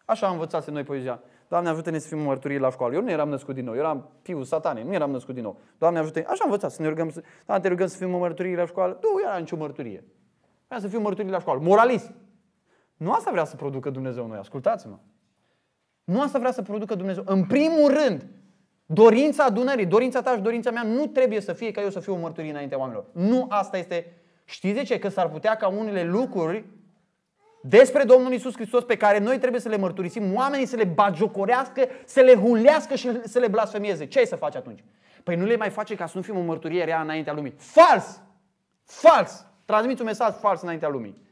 așa am învățat noi poezia. Doamne ajută-ne să fim mărturii la școală. Eu nu eram născut din nou, eu eram fiul satanei, nu eram născut din nou. Doamne ajută Așa am învățat, să ne rugăm, să, da, te rugăm să fim mărturii la școală. Nu era nicio mărturie. Vreau să fim mărturii la școală. Moralist. Nu asta vrea să producă Dumnezeu noi, ascultați-mă. Nu asta vrea să producă Dumnezeu. În primul rând, dorința adunării, dorința ta și dorința mea nu trebuie să fie ca eu să fiu o mărturie înaintea oamenilor. Nu asta este. Știți de ce? Că s-ar putea ca unele lucruri despre Domnul Isus Hristos pe care noi trebuie să le mărturisim, oamenii să le bagiocorească, să le hulească și să le blasfemieze. Ce ai să faci atunci? Păi nu le mai face ca să nu fim o mărturie rea înaintea lumii. Fals! Fals! Transmiți un mesaj fals înaintea lumii.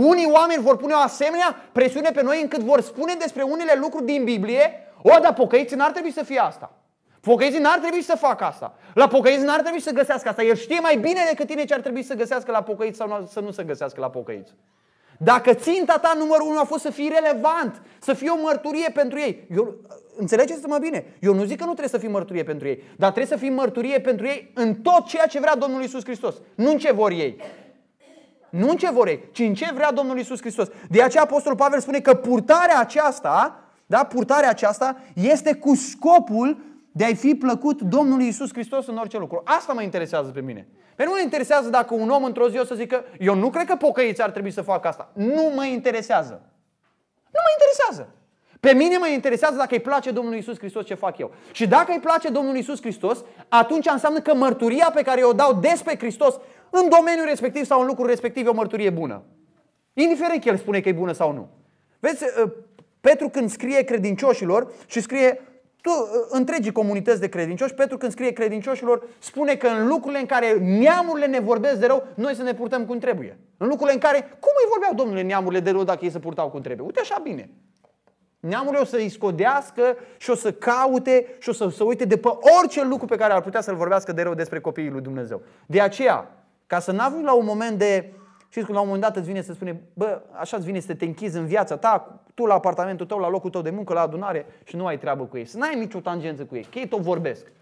Unii oameni vor pune o asemenea presiune pe noi încât vor spune despre unele lucruri din Biblie, o, dar pocăiții n-ar trebui să fie asta. Pocăiții n-ar trebui să facă asta. La pocăiți n-ar trebui să găsească asta. El știe mai bine decât tine ce ar trebui să găsească la pocăiți sau să nu se găsească la pocăiți. Dacă ținta ta numărul unu a fost să fii relevant, să fii o mărturie pentru ei, eu, înțelegeți-mă bine, eu nu zic că nu trebuie să fii mărturie pentru ei, dar trebuie să fii mărturie pentru ei în tot ceea ce vrea Domnul Isus Hristos, nu în ce vor ei nu în ce vor ei, ci în ce vrea Domnul Isus Hristos. De aceea Apostolul Pavel spune că purtarea aceasta, da, purtarea aceasta este cu scopul de a-i fi plăcut Domnului Isus Hristos în orice lucru. Asta mă interesează pe mine. Pe nu mă interesează dacă un om într-o zi o să zică, eu nu cred că pocăiți ar trebui să facă asta. Nu mă interesează. Nu mă interesează. Pe mine mă interesează dacă îi place Domnul Isus Hristos ce fac eu. Și dacă îi place Domnul Isus Hristos, atunci înseamnă că mărturia pe care o dau despre Hristos în domeniul respectiv sau în lucrul respectiv e o mărturie bună. Indiferent că el spune că e bună sau nu. Vezi, uh, Petru când scrie credincioșilor și scrie tu, uh, întregii comunități de credincioși, Petru când scrie credincioșilor, spune că în lucrurile în care neamurile ne vorbesc de rău, noi să ne purtăm cum trebuie. În lucrurile în care, cum îi vorbeau domnule neamurile de rău dacă ei se purtau cum trebuie? Uite așa bine. Neamurile o să îi scodească și o să caute și o să se uite de pe orice lucru pe care ar putea să-l vorbească de rău despre copiii lui Dumnezeu. De aceea, ca să n avem la un moment de... Știți cum la un moment dat îți vine să spune, bă, așa îți vine să te închizi în viața ta, tu la apartamentul tău, la locul tău de muncă, la adunare și nu ai treabă cu ei. Să n-ai nicio tangență cu ei, că ei tot vorbesc.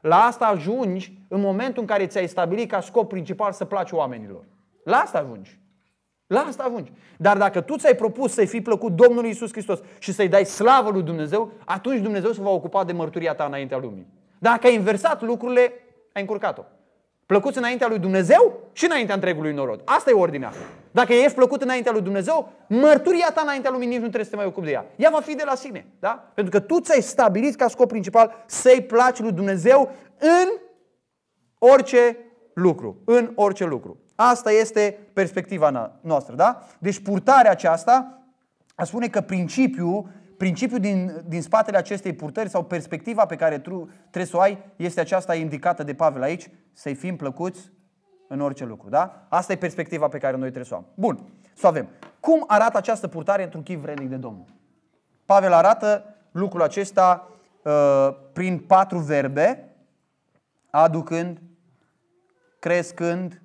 La asta ajungi în momentul în care ți-ai stabilit ca scop principal să placi oamenilor. La asta ajungi. La asta ajungi. Dar dacă tu ți-ai propus să-i fi plăcut Domnului Isus Hristos și să-i dai slavă lui Dumnezeu, atunci Dumnezeu se va ocupa de mărturia ta înaintea lumii. Dacă ai inversat lucrurile, ai încurcat-o plăcuți înaintea lui Dumnezeu și înaintea întregului norod. Asta e ordinea. Dacă ești plăcut înaintea lui Dumnezeu, mărturia ta înaintea lui nici nu trebuie să te mai ocupi de ea. Ea va fi de la sine. Da? Pentru că tu ți-ai stabilit ca scop principal să-i placi lui Dumnezeu în orice lucru. În orice lucru. Asta este perspectiva noastră. Da? Deci purtarea aceasta a spune că principiul Principiul din, din spatele acestei purtări sau perspectiva pe care tu trebuie să o ai este aceasta indicată de Pavel aici, să-i fim plăcuți în orice lucru. Da? Asta e perspectiva pe care noi trebuie să o am. Bun, să o avem. Cum arată această purtare într-un chip vrednic de Domnul? Pavel arată lucrul acesta uh, prin patru verbe, aducând, crescând,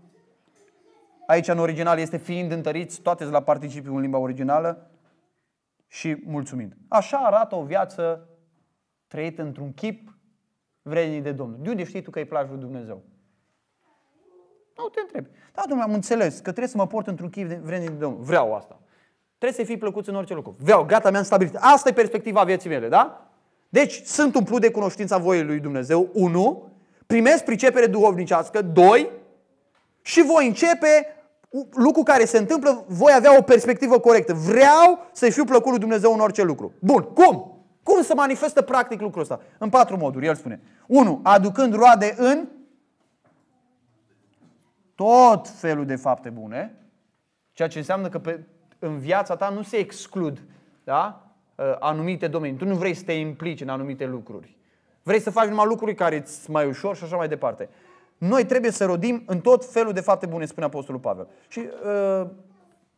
aici în original este fiind întăriți, toate la participiul în limba originală, și mulțumim. Așa arată o viață trăită într-un chip vrednic de Domnul. De unde știi tu că îi place lui Dumnezeu? Nu da, te întrebi. Da, domnule, am înțeles că trebuie să mă port într-un chip vrednic de Domnul. Vreau asta. Trebuie să fii plăcut în orice loc. Vreau, gata, mi-am stabilit. Asta e perspectiva vieții mele, da? Deci, sunt umplut de cunoștința voiei lui Dumnezeu, 1. Primesc pricepere duhovnicească, 2. Și voi începe lucru care se întâmplă, voi avea o perspectivă corectă. Vreau să fiu plăcut lui Dumnezeu în orice lucru. Bun, cum? Cum se manifestă practic lucrul ăsta? În patru moduri, el spune. 1. Aducând roade în tot felul de fapte bune, ceea ce înseamnă că pe, în viața ta nu se exclud da? Ă, anumite domenii. Tu nu vrei să te implici în anumite lucruri. Vrei să faci numai lucruri care îți mai ușor și așa mai departe. Noi trebuie să rodim în tot felul de fapte bune, spune Apostolul Pavel. Și uh,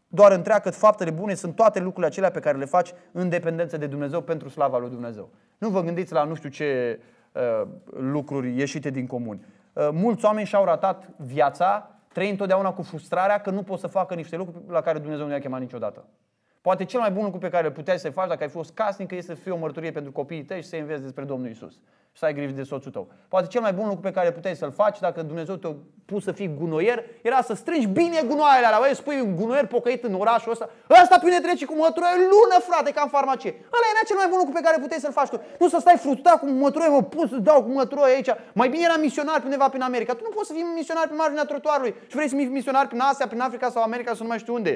doar întreagă faptele bune sunt toate lucrurile acelea pe care le faci în dependență de Dumnezeu pentru slava lui Dumnezeu. Nu vă gândiți la nu știu ce uh, lucruri ieșite din comun. Uh, mulți oameni și-au ratat viața, trăind întotdeauna cu frustrarea că nu pot să facă niște lucruri la care Dumnezeu nu i-a chemat niciodată. Poate cel mai bun lucru pe care îl puteai să faci dacă ai fost casnic este să fii o mărturie pentru copiii tăi și să înveți despre Domnul Isus. Și să ai grijă de soțul tău. Poate cel mai bun lucru pe care puteai să-l faci dacă Dumnezeu te-a pus să fii gunoier era să strângi bine gunoaiele alea. Băi, spui un gunoier pocăit în orașul ăsta. Ăsta pine trece cu mătură lună, frate, ca în farmacie. Ăla era cel mai bun lucru pe care puteai să-l faci tu. Nu să stai frustrat cu mătură, mă pun să dau cu mătură aici. Mai bine era misionar undeva prin America. Tu nu poți să fii misionar pe marginea trotuarului și vrei să fii misionar prin Asia, prin Africa sau America sau nu mai știu unde.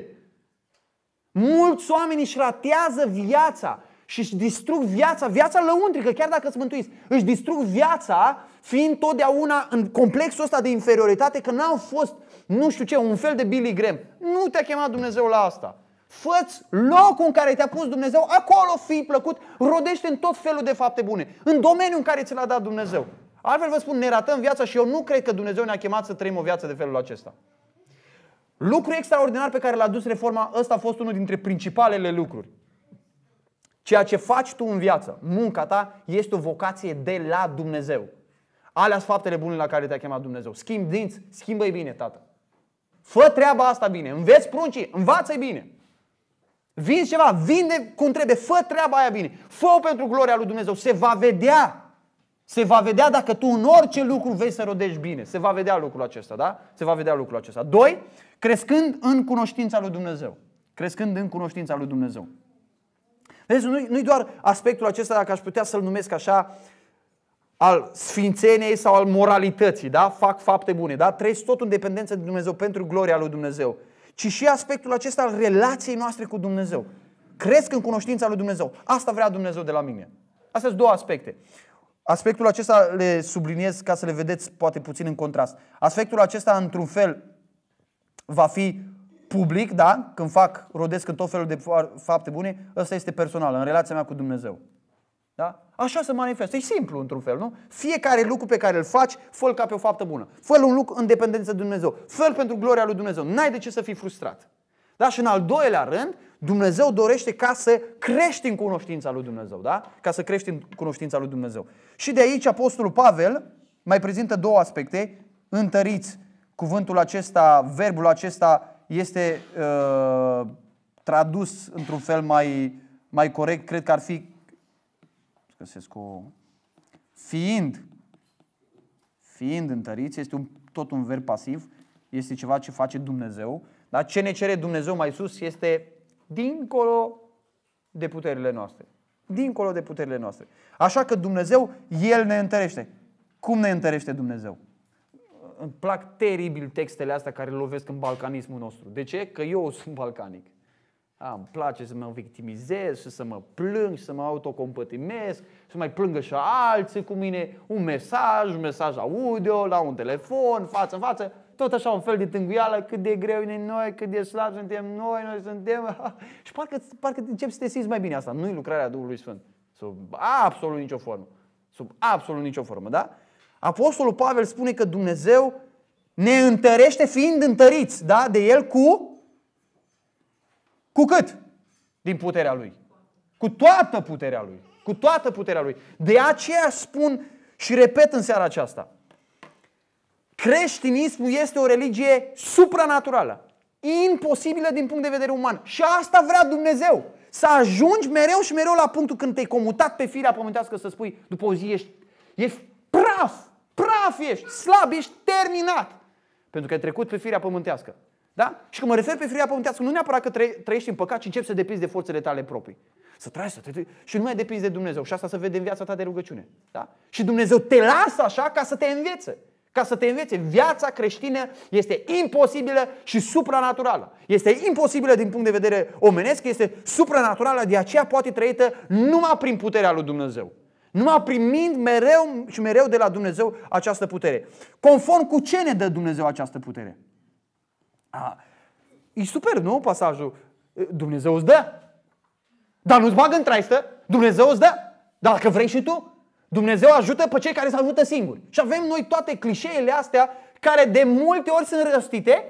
Mulți oameni își ratează viața și își distrug viața, viața lăuntrică, chiar dacă îți mântuiți, își distrug viața fiind totdeauna în complexul ăsta de inferioritate că n-au fost, nu știu ce, un fel de Billy Graham. Nu te-a chemat Dumnezeu la asta. Făți locul în care te-a pus Dumnezeu, acolo fii plăcut, rodește în tot felul de fapte bune, în domeniul în care ți l-a dat Dumnezeu. Altfel vă spun, ne ratăm viața și eu nu cred că Dumnezeu ne-a chemat să trăim o viață de felul acesta. Lucru extraordinar pe care l-a dus reforma, ăsta a fost unul dintre principalele lucruri. Ceea ce faci tu în viață, munca ta, este o vocație de la Dumnezeu. Alea sunt faptele bune la care te-a chemat Dumnezeu. Schimb dinți, schimbă-i bine, tată. Fă treaba asta bine, înveți pruncii, învață-i bine. Vinzi ceva, vinde cum trebuie, fă treaba aia bine. fă pentru gloria lui Dumnezeu, se va vedea se va vedea dacă tu în orice lucru vei să rodești bine. Se va vedea lucrul acesta, da? Se va vedea lucrul acesta. Doi, crescând în cunoștința lui Dumnezeu. Crescând în cunoștința lui Dumnezeu. Vezi, nu-i, nu doar aspectul acesta, dacă aș putea să-l numesc așa, al sfințeniei sau al moralității, da? Fac fapte bune, da? Trăiesc tot în dependență de Dumnezeu pentru gloria lui Dumnezeu. Ci și aspectul acesta al relației noastre cu Dumnezeu. Cresc în cunoștința lui Dumnezeu. Asta vrea Dumnezeu de la mine. Astea sunt două aspecte. Aspectul acesta le subliniez ca să le vedeți poate puțin în contrast. Aspectul acesta, într-un fel, va fi public, da? Când fac, rodesc în tot felul de fapte bune, ăsta este personal, în relația mea cu Dumnezeu. Da? Așa se manifestă. E simplu, într-un fel, nu? Fiecare lucru pe care îl faci, fă ca pe o faptă bună. fă un lucru în dependență de Dumnezeu. fă pentru gloria lui Dumnezeu. N-ai de ce să fii frustrat. Da? Și în al doilea rând, Dumnezeu dorește ca să crești în cunoștința lui Dumnezeu, da? Ca să crești în cunoștința lui Dumnezeu. Și de aici Apostolul Pavel mai prezintă două aspecte. Întăriți cuvântul acesta, verbul acesta este uh, tradus într-un fel mai, mai corect, cred că ar fi găsesc o... Fiind, fiind întăriți, este un, tot un verb pasiv, este ceva ce face Dumnezeu dar ce ne cere Dumnezeu mai sus este dincolo de puterile noastre. Dincolo de puterile noastre. Așa că Dumnezeu, El ne întărește. Cum ne întărește Dumnezeu? Îmi plac teribil textele astea care lovesc în balcanismul nostru. De ce? Că eu sunt balcanic. A, da, îmi place să mă victimizez și să mă plâng și să mă autocompătimesc, să mai plângă și alții cu mine, un mesaj, un mesaj audio, la un telefon, față în față tot așa un fel de tânguială, cât de greu e noi, cât de slab suntem noi, noi suntem... și parcă, parcă încep să te simți mai bine asta. Nu e lucrarea Duhului Sfânt. Sub absolut nicio formă. Sub absolut nicio formă, da? Apostolul Pavel spune că Dumnezeu ne întărește fiind întăriți, da? De El cu... Cu cât? Din puterea Lui. Cu toată puterea Lui. Cu toată puterea Lui. De aceea spun și repet în seara aceasta creștinismul este o religie supranaturală, imposibilă din punct de vedere uman. Și asta vrea Dumnezeu. Să ajungi mereu și mereu la punctul când te-ai comutat pe firea pământească să spui după o zi ești, ești praf, praf ești, slab, ești terminat. Pentru că ai trecut pe firea pământească. Da? Și când mă refer pe firea pământească, nu neapărat că trăiești în păcat, ci începi să depinzi de forțele tale proprii. Să trăiești, să trăiești. Și nu mai depinzi de Dumnezeu. Și asta se vede în viața ta de rugăciune. Da? Și Dumnezeu te lasă așa ca să te învețe ca să te învețe. Viața creștină este imposibilă și supranaturală. Este imposibilă din punct de vedere omenesc, este supranaturală, de aceea poate trăită numai prin puterea lui Dumnezeu. Numai primind mereu și mereu de la Dumnezeu această putere. Conform cu ce ne dă Dumnezeu această putere? A, e super, nu, pasajul? Dumnezeu îți dă. Dar nu-ți bagă în traistă. Dumnezeu îți dă. dacă vrei și tu, Dumnezeu ajută pe cei care se ajută singuri. Și avem noi toate clișeele astea care de multe ori sunt răstite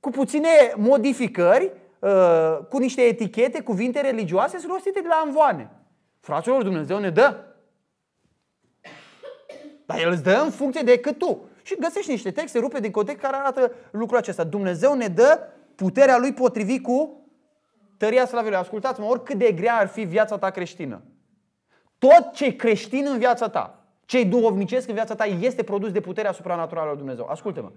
cu puține modificări, uh, cu niște etichete, cuvinte religioase, sunt rostite de la anvoane. Fraților, Dumnezeu ne dă. Dar El îți dă în funcție de cât tu. Și găsești niște texte rupe din context care arată lucrul acesta. Dumnezeu ne dă puterea Lui potrivit cu tăria slavei Ascultați-mă, oricât de grea ar fi viața ta creștină tot ce creștin în viața ta, ce duhovnicesc în viața ta, este produs de puterea supranaturală a Dumnezeu. Ascultă-mă.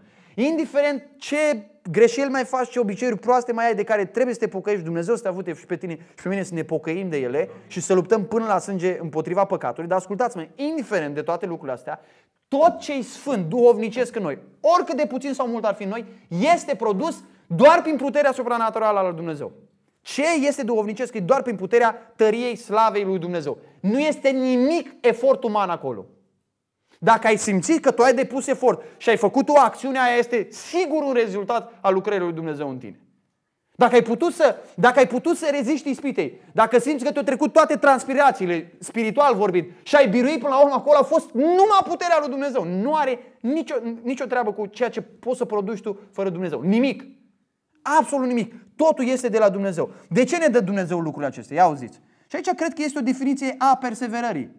Indiferent ce greșeli mai faci, ce obiceiuri proaste mai ai de care trebuie să te pocăiești, Dumnezeu să te avute și pe tine și pe mine să ne pocăim de ele și să luptăm până la sânge împotriva păcatului. Dar ascultați-mă, indiferent de toate lucrurile astea, tot ce e sfânt, duhovnicesc în noi, oricât de puțin sau mult ar fi în noi, este produs doar prin puterea supranaturală a lui Dumnezeu. Ce este duhovnicesc e doar prin puterea tăriei slavei lui Dumnezeu. Nu este nimic efort uman acolo. Dacă ai simțit că tu ai depus efort și ai făcut o acțiune, aia este sigur un rezultat al lucrării lui Dumnezeu în tine. Dacă ai putut să, dacă ai putut să reziști ispitei, dacă simți că tu ai trecut toate transpirațiile, spiritual vorbind, și ai biruit până la urmă acolo, a fost numai puterea lui Dumnezeu. Nu are nicio, nicio treabă cu ceea ce poți să produci tu fără Dumnezeu. Nimic absolut nimic. Totul este de la Dumnezeu. De ce ne dă Dumnezeu lucrurile acestea? Ia auziți. Și aici cred că este o definiție a perseverării.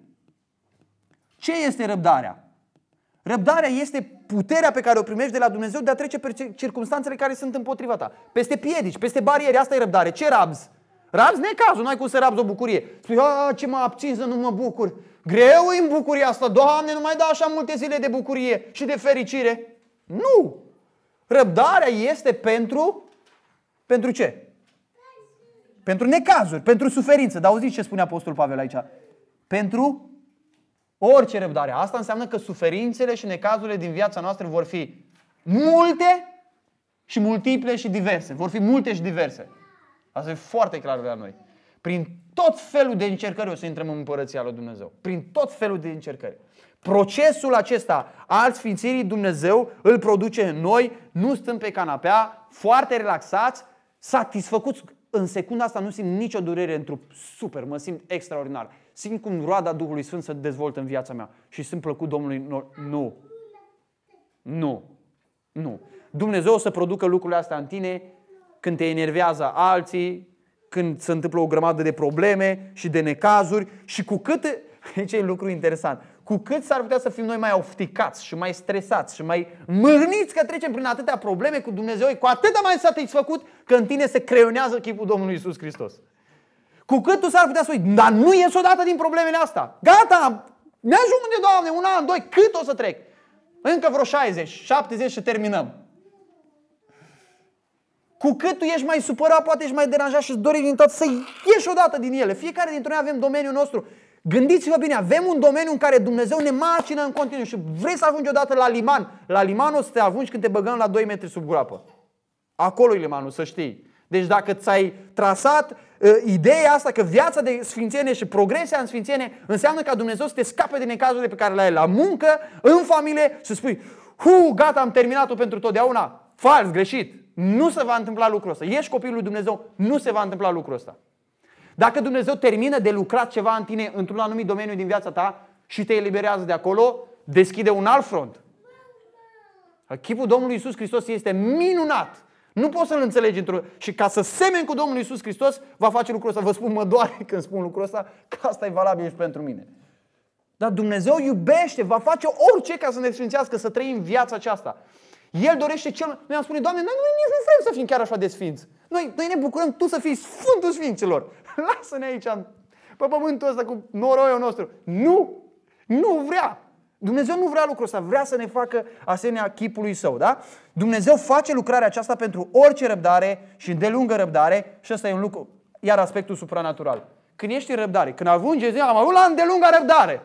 Ce este răbdarea? Răbdarea este puterea pe care o primești de la Dumnezeu de a trece pe circunstanțele care sunt împotriva ta. Peste piedici, peste bariere, asta e răbdare. Ce rabzi? Rabzi necazul, n-ai cum să rabzi o bucurie. Spui, a, ce m-a abțin să nu mă bucur. Greu e în bucuria asta, Doamne, nu mai da așa multe zile de bucurie și de fericire. Nu! Răbdarea este pentru pentru ce? Pentru necazuri, pentru suferință. Dar auziți ce spune Apostolul Pavel aici? Pentru orice răbdare. Asta înseamnă că suferințele și necazurile din viața noastră vor fi multe și multiple și diverse. Vor fi multe și diverse. Asta e foarte clar la noi. Prin tot felul de încercări o să intrăm în împărăția lui Dumnezeu. Prin tot felul de încercări. Procesul acesta al Sfințirii Dumnezeu îl produce în noi, nu stând pe canapea, foarte relaxați, satisfăcut. în secunda asta nu simt nicio durere în trup. Super, mă simt extraordinar. Simt cum roada Duhului Sfânt se dezvoltă în viața mea și sunt plăcut Domnului. Nu. Nu. Nu. Dumnezeu o să producă lucrurile astea în tine când te enervează alții, când se întâmplă o grămadă de probleme și de necazuri și cu cât... Aici e lucru interesant cu cât s-ar putea să fim noi mai ofticați și mai stresați și mai mârniți că trecem prin atâtea probleme cu Dumnezeu, e cu atâta mai satisfăcut că în tine se creionează chipul Domnului Isus Hristos. Cu cât tu s-ar putea să uiți, dar nu ies odată din problemele astea. Gata, ne ajung ajunge, Doamne, un an, doi, cât o să trec? Încă vreo 60, 70 și terminăm. Cu cât tu ești mai supărat, poate ești mai deranjat și îți dori din tot să ieși odată din ele. Fiecare dintre noi avem domeniul nostru. Gândiți-vă bine, avem un domeniu în care Dumnezeu ne macină în continuu și vrei să ajungi odată la liman. La liman o să te ajungi când te băgăm la 2 metri sub groapă. Acolo e limanul, să știi. Deci dacă ți-ai trasat uh, ideea asta că viața de sfințenie și progresia în sfințenie înseamnă ca Dumnezeu să te scape din necazurile pe care le ai la muncă, în familie și spui, hu, gata, am terminat-o pentru totdeauna. Fals, greșit. Nu se va întâmpla lucrul ăsta. Ești copilul lui Dumnezeu, nu se va întâmpla lucrul ăsta. Dacă Dumnezeu termină de lucrat ceva în tine într-un anumit domeniu din viața ta și te eliberează de acolo, deschide un alt front. Chipul Domnului Isus Hristos este minunat. Nu poți să-l înțelegi într-o... Și ca să semeni cu Domnul Isus Hristos, va face lucrul ăsta. Vă spun, mă doare când spun lucrul ăsta, că asta e valabil și pentru mine. Dar Dumnezeu iubește, va face orice ca să ne sfințească, să trăim viața aceasta. El dorește cel... Noi am spune, Doamne, noi nu ne să fim chiar așa de sfinți. Noi, noi ne bucurăm Tu să fii Sfântul Sfinților. Lasă-ne aici, pe pământul ăsta cu noroiul nostru. Nu! Nu vrea! Dumnezeu nu vrea lucrul ăsta, vrea să ne facă asemenea chipului său, da? Dumnezeu face lucrarea aceasta pentru orice răbdare și de lungă răbdare și ăsta e un lucru, iar aspectul supranatural. Când ești în răbdare, când avunge zi, am avut la îndelungă răbdare.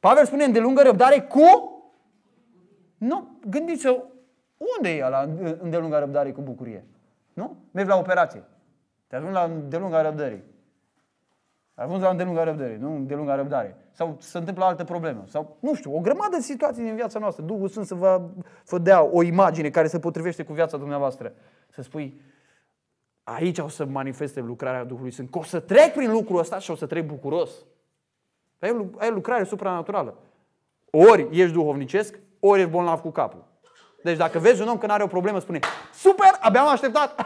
Pavel spune îndelungă răbdare cu? Nu, gândiți-vă, unde e la îndelungă răbdare cu bucurie? Nu? Mergi la operație. Te ajung la îndelunga răbdării. Ajungi la îndelunga răbdării, nu îndelunga răbdare. Sau se întâmplă alte probleme? Sau, nu știu, o grămadă de situații din viața noastră. Duhul Sfânt să vă dea o imagine care se potrivește cu viața dumneavoastră. Să spui, aici o să manifeste lucrarea Duhului Sfânt. Că o să trec prin lucrul ăsta și o să trec bucuros. Ai, ai lucrare supranaturală. Ori ești duhovnicesc, ori ești bolnav cu capul. Deci dacă vezi un om că nu are o problemă, spune, super, abia am așteptat,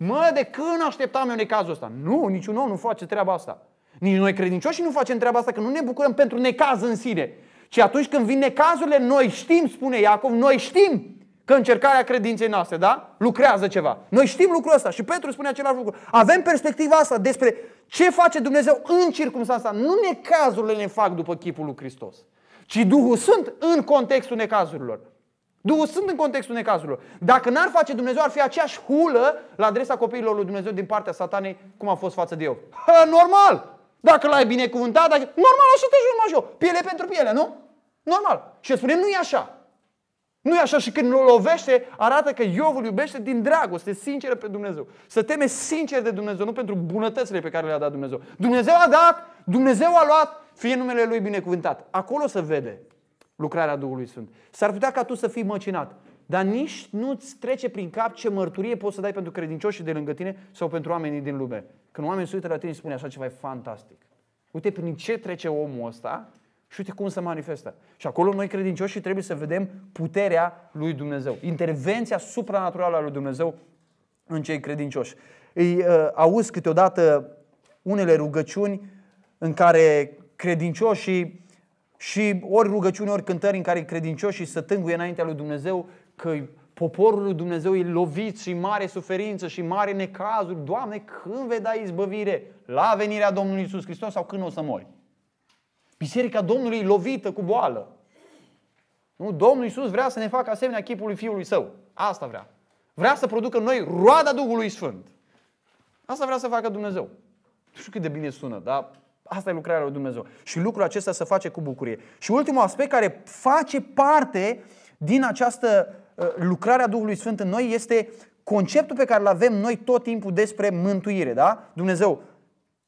Mă, de când așteptam eu necazul ăsta? Nu, niciun om nu face treaba asta. Nici noi credincioși nu facem treaba asta, că nu ne bucurăm pentru necaz în sine. Ci atunci când vin necazurile, noi știm, spune Iacov, noi știm că încercarea credinței noastre, da? Lucrează ceva. Noi știm lucrul ăsta și Petru spune același lucru. Avem perspectiva asta despre ce face Dumnezeu în circunstanța. Nu necazurile ne fac după chipul lui Hristos, ci Duhul Sfânt în contextul necazurilor. Duhul Sfânt în contextul necazurilor. Dacă n-ar face Dumnezeu, ar fi aceeași hulă la adresa copiilor lui Dumnezeu din partea satanei, cum a fost față de eu. Ha, normal! Dacă l-ai binecuvântat, dacă... normal, așa te jur, eu. Piele pentru piele, nu? Normal. Și spunem, nu e așa. Nu e așa și când îl lovește, arată că Iov îl iubește din dragoste, sinceră pe Dumnezeu. Să teme sincer de Dumnezeu, nu pentru bunătățile pe care le-a dat Dumnezeu. Dumnezeu a dat, Dumnezeu a luat, fie numele Lui binecuvântat. Acolo se vede lucrarea Duhului Sfânt. S-ar putea ca tu să fii măcinat, dar nici nu-ți trece prin cap ce mărturie poți să dai pentru credincioșii de lângă tine sau pentru oamenii din lume. Când oamenii se uită la tine și spune așa ceva, e fantastic. Uite prin ce trece omul ăsta și uite cum se manifestă. Și acolo noi credincioșii trebuie să vedem puterea lui Dumnezeu, intervenția supranaturală a lui Dumnezeu în cei credincioși. Îi uh, auzi câteodată unele rugăciuni în care credincioșii și ori rugăciuni, ori cântări în care credincioșii să tânguie înaintea lui Dumnezeu că poporul lui Dumnezeu e lovit și mare suferință și mare necazuri. Doamne, când vei da izbăvire? La venirea Domnului Isus Hristos sau când o să mori? Biserica Domnului e lovită cu boală. Nu? Domnul Isus vrea să ne facă asemenea chipului Fiului Său. Asta vrea. Vrea să producă noi roada Duhului Sfânt. Asta vrea să facă Dumnezeu. Nu știu cât de bine sună, dar Asta e lucrarea lui Dumnezeu. Și lucrul acesta se face cu bucurie. Și ultimul aspect care face parte din această uh, lucrare a Duhului Sfânt în noi este conceptul pe care îl avem noi tot timpul despre mântuire. Da? Dumnezeu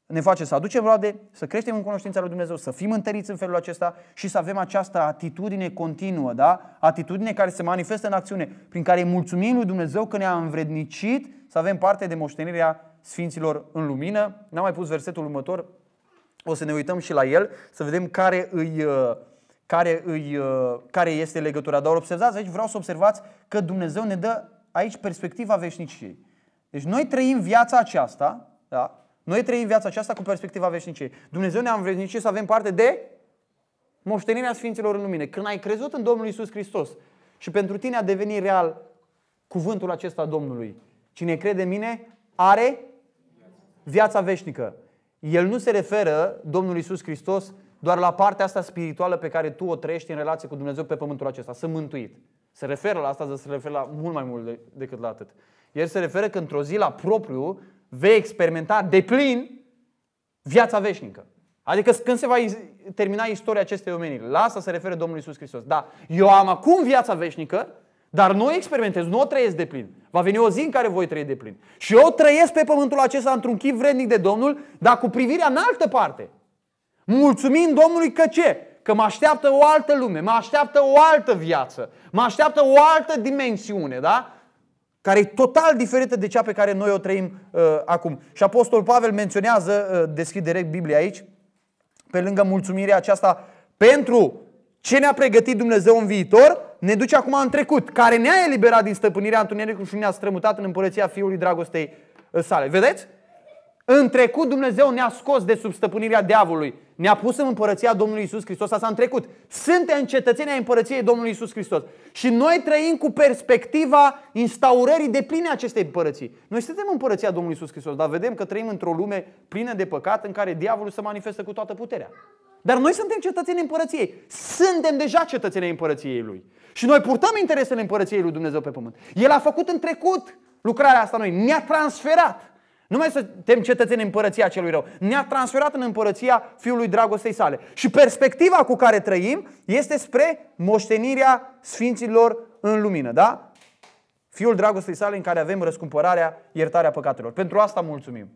ne face să aducem roade, să creștem în cunoștința lui Dumnezeu, să fim întăriți în felul acesta și să avem această atitudine continuă, da? atitudine care se manifestă în acțiune, prin care îi mulțumim lui Dumnezeu că ne-a învrednicit să avem parte de moștenirea Sfinților în lumină. N-am mai pus versetul următor, o să ne uităm și la el, să vedem care, îi, uh, care, îi, uh, care este legătura. Dar observați aici, vreau să observați că Dumnezeu ne dă aici perspectiva veșniciei. Deci noi trăim viața aceasta, da? Noi trăim viața aceasta cu perspectiva veșniciei. Dumnezeu ne-a învățat să avem parte de moștenirea Sfinților în lumine. Când ai crezut în Domnul Isus Hristos și pentru tine a devenit real cuvântul acesta Domnului, cine crede în mine are viața veșnică. El nu se referă, Domnul Isus Hristos, doar la partea asta spirituală pe care tu o trăiești în relație cu Dumnezeu pe pământul acesta. Să mântuit. Se referă la asta, dar se referă la mult mai mult decât la atât. El se referă că într-o zi la propriu vei experimenta de plin viața veșnică. Adică când se va termina istoria acestei omeniri. La asta se referă Domnul Isus Hristos. Da, eu am acum viața veșnică, dar nu o experimentez, nu o trăiesc de plin. Va veni o zi în care voi trăi de plin. Și eu trăiesc pe pământul acesta într-un chip vrednic de Domnul, dar cu privirea în altă parte. Mulțumim Domnului că ce? Că mă așteaptă o altă lume, mă așteaptă o altă viață, mă așteaptă o altă dimensiune, da? care e total diferită de cea pe care noi o trăim uh, acum. Și Apostol Pavel menționează, uh, deschid direct Biblia aici, pe lângă mulțumirea aceasta pentru ce ne-a pregătit Dumnezeu în viitor, ne duce acum în trecut, care ne-a eliberat din stăpânirea întunericului și ne-a strămutat în împărăția Fiului Dragostei uh, sale. Vedeți? În trecut Dumnezeu ne-a scos de sub stăpânirea diavolului. Ne-a pus în împărăția Domnului Isus Hristos. Asta în trecut. Suntem cetățenii ai împărăției Domnului Isus Hristos. Și noi trăim cu perspectiva instaurării de pline acestei împărății. Noi suntem în împărăția Domnului Isus Hristos, dar vedem că trăim într-o lume plină de păcat în care diavolul se manifestă cu toată puterea. Dar noi suntem cetățenii împărăției. Suntem deja cetățenii împărăției lui. Și noi purtăm interesele împărăției lui Dumnezeu pe pământ. El a făcut în trecut lucrarea asta noi. Ne-a transferat. Nu mai suntem cetățeni în împărăția celui rău. Ne-a transferat în împărăția Fiului Dragostei sale. Și perspectiva cu care trăim este spre moștenirea Sfinților în lumină. Da? Fiul Dragostei sale în care avem răscumpărarea, iertarea păcatelor. Pentru asta mulțumim.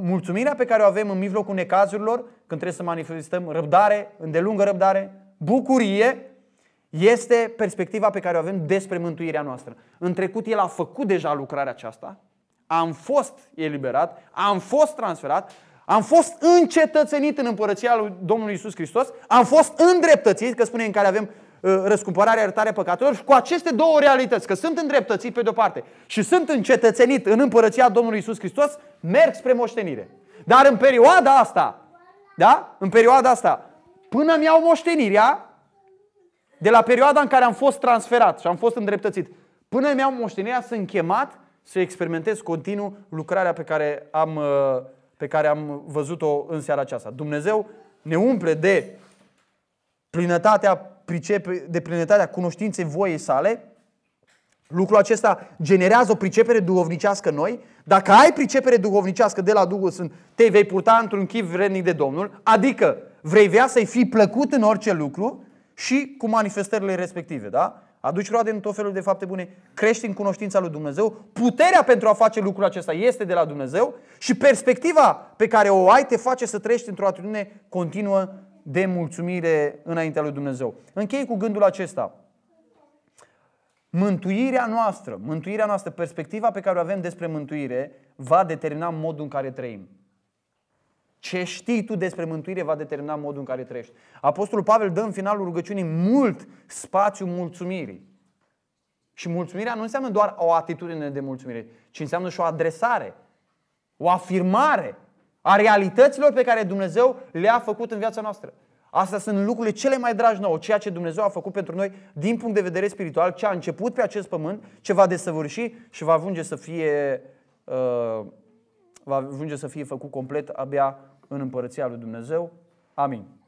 Mulțumirea pe care o avem în mijlocul necazurilor, când trebuie să manifestăm răbdare, îndelungă răbdare, bucurie, este perspectiva pe care o avem despre mântuirea noastră. În trecut El a făcut deja lucrarea aceasta, am fost eliberat, am fost transferat, am fost încetățenit în împărăția lui Domnului Isus Hristos, am fost îndreptățit, că spune în care avem uh, răscumpărarea, iertarea păcatelor și cu aceste două realități, că sunt îndreptățit pe de-o parte și sunt încetățenit în împărăția Domnului Isus Hristos, merg spre moștenire. Dar în perioada asta, da? În perioada asta, până mi iau moștenirea, de la perioada în care am fost transferat și am fost îndreptățit, până mi-au moștenirea, sunt chemat să experimentez continuu lucrarea pe care am, uh, pe care am văzut-o în seara aceasta. Dumnezeu ne umple de plinătatea, pricepe, de plinătatea cunoștinței voiei sale. Lucrul acesta generează o pricepere duhovnicească noi. Dacă ai pricepere duhovnicească de la Duhul Sfânt, te vei purta într-un chip vrednic de Domnul, adică vrei vrea să-i fii plăcut în orice lucru, și cu manifestările respective, da? Aduci roade în tot felul de fapte bune, crești în cunoștința lui Dumnezeu, puterea pentru a face lucrul acesta este de la Dumnezeu și perspectiva pe care o ai te face să trăiești într-o atitudine continuă de mulțumire înaintea lui Dumnezeu. Închei cu gândul acesta. Mântuirea noastră, mântuirea noastră, perspectiva pe care o avem despre mântuire va determina modul în care trăim. Ce știi tu despre mântuire va determina modul în care trăiești. Apostolul Pavel dă în finalul rugăciunii mult spațiu mulțumirii. Și mulțumirea nu înseamnă doar o atitudine de mulțumire, ci înseamnă și o adresare, o afirmare a realităților pe care Dumnezeu le-a făcut în viața noastră. Astea sunt lucrurile cele mai dragi nouă, ceea ce Dumnezeu a făcut pentru noi din punct de vedere spiritual, ce a început pe acest pământ, ce va desăvârși și va ajunge să fie, uh, va ajunge să fie făcut complet abia în împărăția lui Dumnezeu. Amin.